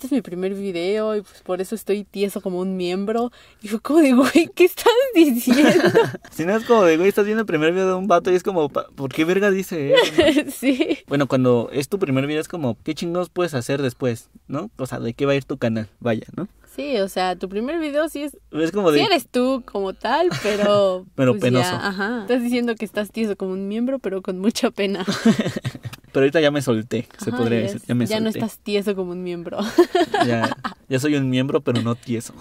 este es mi primer video y pues por eso estoy tieso como un miembro. Y fue como de, güey, ¿qué estás diciendo? si no es como de, güey, estás viendo el primer video de un vato y es como, ¿por qué verga dice sí. Bueno, cuando es tu primer video es como, ¿qué chingados puedes hacer después? ¿No? O sea, ¿de qué va a ir tu canal? Vaya, ¿no? Sí, o sea, tu primer video sí es... Es como eres tú como tal, pero... pero pues penoso. ajá. Estás diciendo que estás tieso como un miembro, pero con mucha pena. pero ahorita ya me solté, se podría decir. Ya, no estás tieso como un miembro. ya, ya soy un miembro, pero no tieso.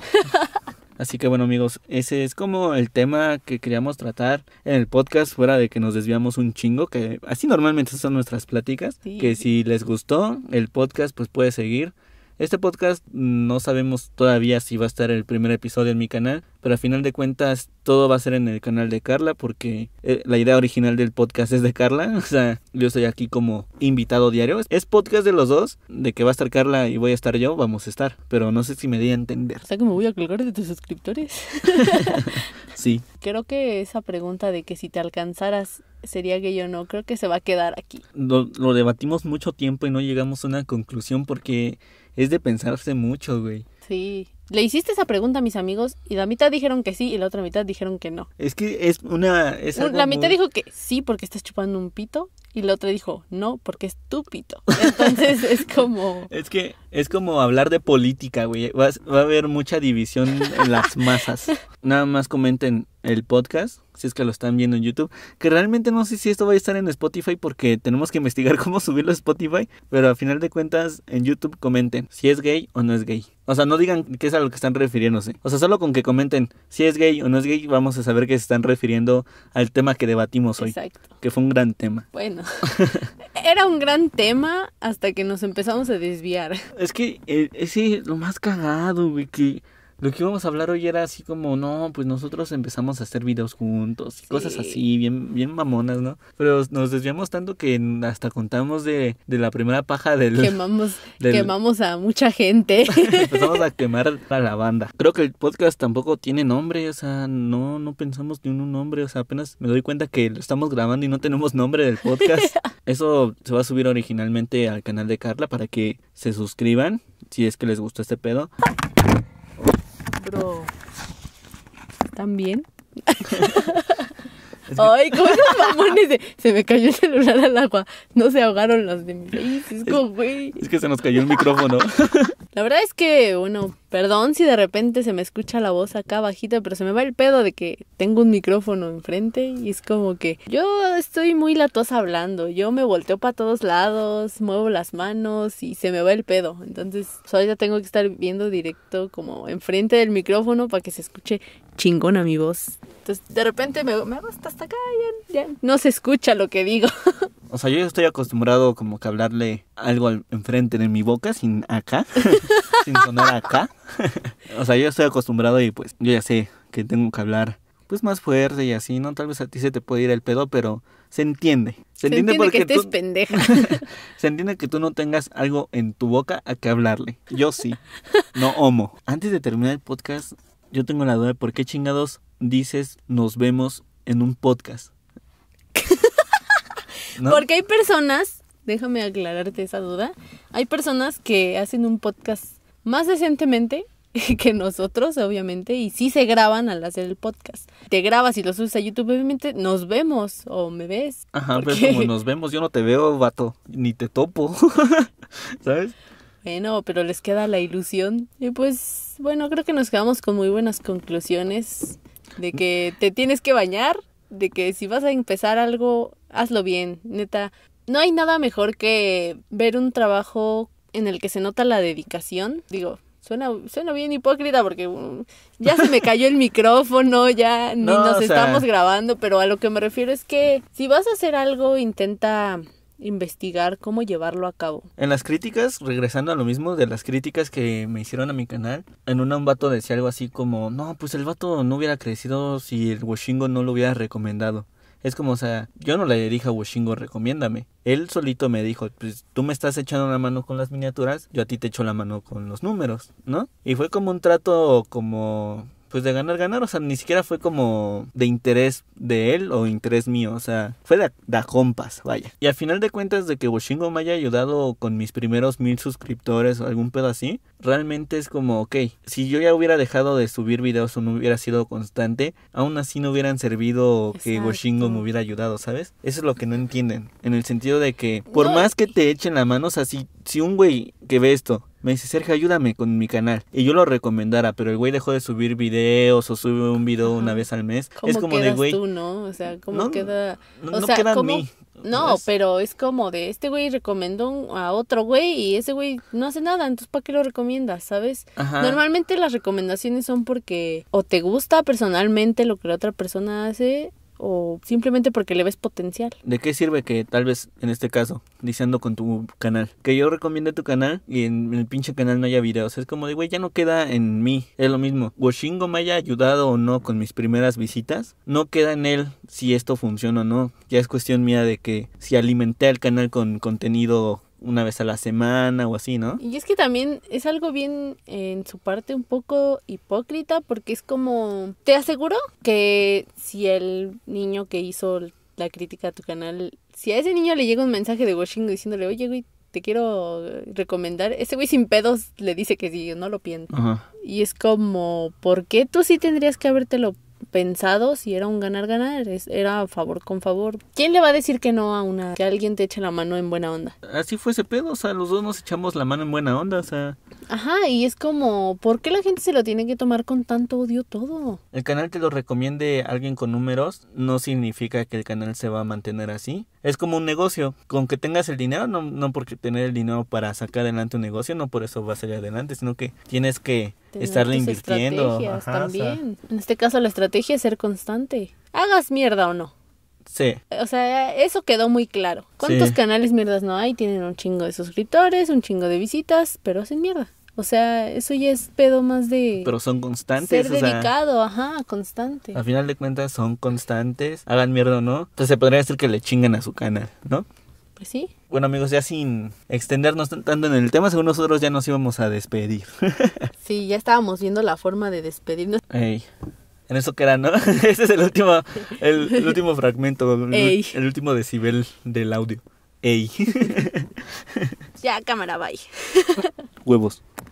Así que bueno amigos, ese es como el tema que queríamos tratar en el podcast, fuera de que nos desviamos un chingo, que así normalmente son nuestras pláticas, que si les gustó el podcast pues puede seguir este podcast no sabemos todavía si va a estar el primer episodio en mi canal, pero a final de cuentas todo va a ser en el canal de Carla porque eh, la idea original del podcast es de Carla, o sea, yo estoy aquí como invitado diario. Es podcast de los dos, de que va a estar Carla y voy a estar yo, vamos a estar, pero no sé si me di a entender. O sea que me voy a colgar de tus suscriptores. sí. Creo que esa pregunta de que si te alcanzaras sería que yo no, creo que se va a quedar aquí. lo debatimos mucho tiempo y no llegamos a una conclusión porque es de pensarse mucho, güey. Sí. Le hiciste esa pregunta a mis amigos y la mitad dijeron que sí y la otra mitad dijeron que no. Es que es una... la mitad dijo que sí porque estás chupando un pito y la otra dijo no porque es tu pito. Entonces es como... Es que es como hablar de política, güey. Va, a haber mucha división en las masas. Nada más comenten el podcast, si es que lo están viendo en YouTube. Que realmente no sé si esto va a estar en Spotify porque tenemos que investigar cómo subirlo a Spotify. Pero a final de cuentas, en YouTube comenten si es gay o no es gay. O sea, no digan qué es a lo que están refiriéndose. O sea, solo con que comenten si es gay o no es gay, vamos a saber que se están refiriendo al tema que debatimos hoy. Exacto. Que fue un gran tema. Bueno, era un gran tema hasta que nos empezamos a desviar. Es que eh, ese es lo más cagado, güey, que lo que íbamos a hablar hoy era así como, no, pues nosotros empezamos a hacer videos juntos y cosas así, bien, bien mamonas, ¿no? Pero nos desviamos tanto que hasta contamos de, de la primera paja del... Quemamos, quemamos a mucha gente. empezamos a quemar a la banda. Creo que el podcast tampoco tiene nombre, o sea, no, no pensamos ni un nombre, o sea, apenas me doy cuenta que estamos grabando y no tenemos nombre del podcast. Eso se va a subir originalmente al canal de Carla para que se suscriban si es que les gusta este pedo pero también. Ay, como esos mamones de, se me cayó el celular al agua. No se ahogaron las de mis es como, güey. Es que se nos cayó el micrófono. La verdad es que, bueno, perdón si de repente se me escucha la voz acá bajita, pero se me va el pedo de que tengo un micrófono enfrente y es como que yo estoy muy latosa hablando. Yo me volteo para todos lados, muevo las manos y se me va el pedo. Entonces, ya tengo que estar viendo directo como enfrente del micrófono para que se escuche chingona mi voz de repente me, me hago hasta, hasta acá, ya, ya, no se escucha lo que digo. O sea, yo estoy acostumbrado como que hablarle algo enfrente de mi boca sin acá, sin sonar acá. o sea, yo estoy acostumbrado y pues yo ya sé que tengo que hablar pues más fuerte y así, ¿no? Tal vez a ti se te puede ir el pedo, pero se entiende. Se, entiende, que tú... pendeja. se entiende que tú no tengas algo en tu boca a que hablarle. Yo sí. No homo. Antes de terminar el podcast, yo tengo la duda de por qué chingados dices nos vemos en un podcast? Porque hay personas, déjame aclararte esa duda, hay personas que hacen un podcast más recientemente... que nosotros, obviamente, y sí se graban al hacer el podcast. Te grabas y los subes a YouTube, obviamente nos vemos o me ves. Ajá, pero como nos vemos, yo no te veo, vato, ni te topo, ¿sabes? Bueno, pero les queda la ilusión. Y pues, bueno, creo que nos quedamos con muy buenas conclusiones de que te tienes que bañar, de que si vas a empezar algo, hazlo bien, neta. No hay nada mejor que ver un trabajo en el que se nota la dedicación. Digo, suena, suena bien hipócrita porque uh, ya se me cayó el micrófono, ya ni no, nos estamos grabando, pero a lo que me refiero es que si vas a hacer algo, intenta investigar cómo llevarlo a cabo. En las críticas, regresando a lo mismo de las críticas que me hicieron a mi canal, en una un vato decía algo así como, no, pues el vato no hubiera crecido si el Washingo no lo hubiera recomendado. Es como, o sea, yo no le dije a Washingo, recomiéndame. Él solito me dijo, pues tú me estás echando la mano con las miniaturas, yo a ti te echo la mano con los números, ¿no? Y fue como un trato como pues de ganar, ganar. O sea, ni siquiera fue como de interés de él o interés mío. O sea, fue de, compas, vaya. Y al final de cuentas, de que Woshingo me haya ayudado con mis primeros mil suscriptores o algún pedo así, realmente es como, ok, si yo ya hubiera dejado de subir videos o no hubiera sido constante, aún así no hubieran servido que Woshingo me hubiera ayudado, ¿sabes? Eso es lo que no entienden. En el sentido de que, por más que te echen la mano, o sea, si, si un güey que ve esto me dice, Sergio, ayúdame con mi canal. Y yo lo recomendara, pero el güey dejó de subir videos o sube un video una vez al mes. es como de güey. tú, no? O sea, ¿cómo queda? No, pero es como de este güey recomendó a otro güey y ese güey no hace nada, entonces ¿para qué lo recomiendas, sabes? Normalmente las recomendaciones son porque o te gusta personalmente lo que la otra persona hace o simplemente porque le ves potencial. ¿De qué sirve que tal vez en este caso, diciendo con tu canal, que yo recomiende tu canal y en el pinche canal no haya videos? Es como de, güey, ya no queda en mí, es lo mismo. Washingo me haya ayudado o no con mis primeras visitas, no queda en él si esto funciona o no. Ya es cuestión mía de que si alimenté al canal con contenido una vez a la semana o así, ¿no? Y es que también es algo bien en su parte un poco hipócrita porque es como, te aseguro que si el niño que hizo la crítica a tu canal, si a ese niño le llega un mensaje de Washington diciéndole, oye, güey, te quiero recomendar, ese güey sin pedos le dice que sí, yo no lo pienso. Y es como, ¿por qué tú sí tendrías que habértelo pensados y era un ganar-ganar, era favor con favor. ¿Quién le va a decir que no a una, que alguien te eche la mano en buena onda? Así fue ese pedo, o sea, los dos nos echamos la mano en buena onda, o sea. Ajá, y es como, ¿por qué la gente se lo tiene que tomar con tanto odio todo? El canal que lo recomiende alguien con números no significa que el canal se va a mantener así. Es como un negocio, con que tengas el dinero, no, no porque tener el dinero para sacar adelante un negocio, no por eso va a salir adelante, sino que tienes que Estar estarle invirtiendo. Ajá, también. En este caso la estrategia es ser constante. Hagas mierda o no. Sí. O sea, eso quedó muy claro. ¿Cuántos canales mierdas no hay? Tienen un chingo de suscriptores, un chingo de visitas, pero sin mierda. O sea, eso ya es pedo más de... Pero son constantes. Ser dedicado, ajá, constante. Al final de cuentas son constantes, hagan mierda o no. Entonces se podría decir que le chingan a su canal, ¿no? Pues bueno amigos, ya sin extendernos tanto en el tema, según nosotros ya nos íbamos a despedir. sí, ya estábamos viendo la forma de despedirnos. Ey. En eso que era, ¿no? Ese es el último, el, último fragmento, el, el, último decibel del audio. Ey. ya, cámara, bye. Huevos.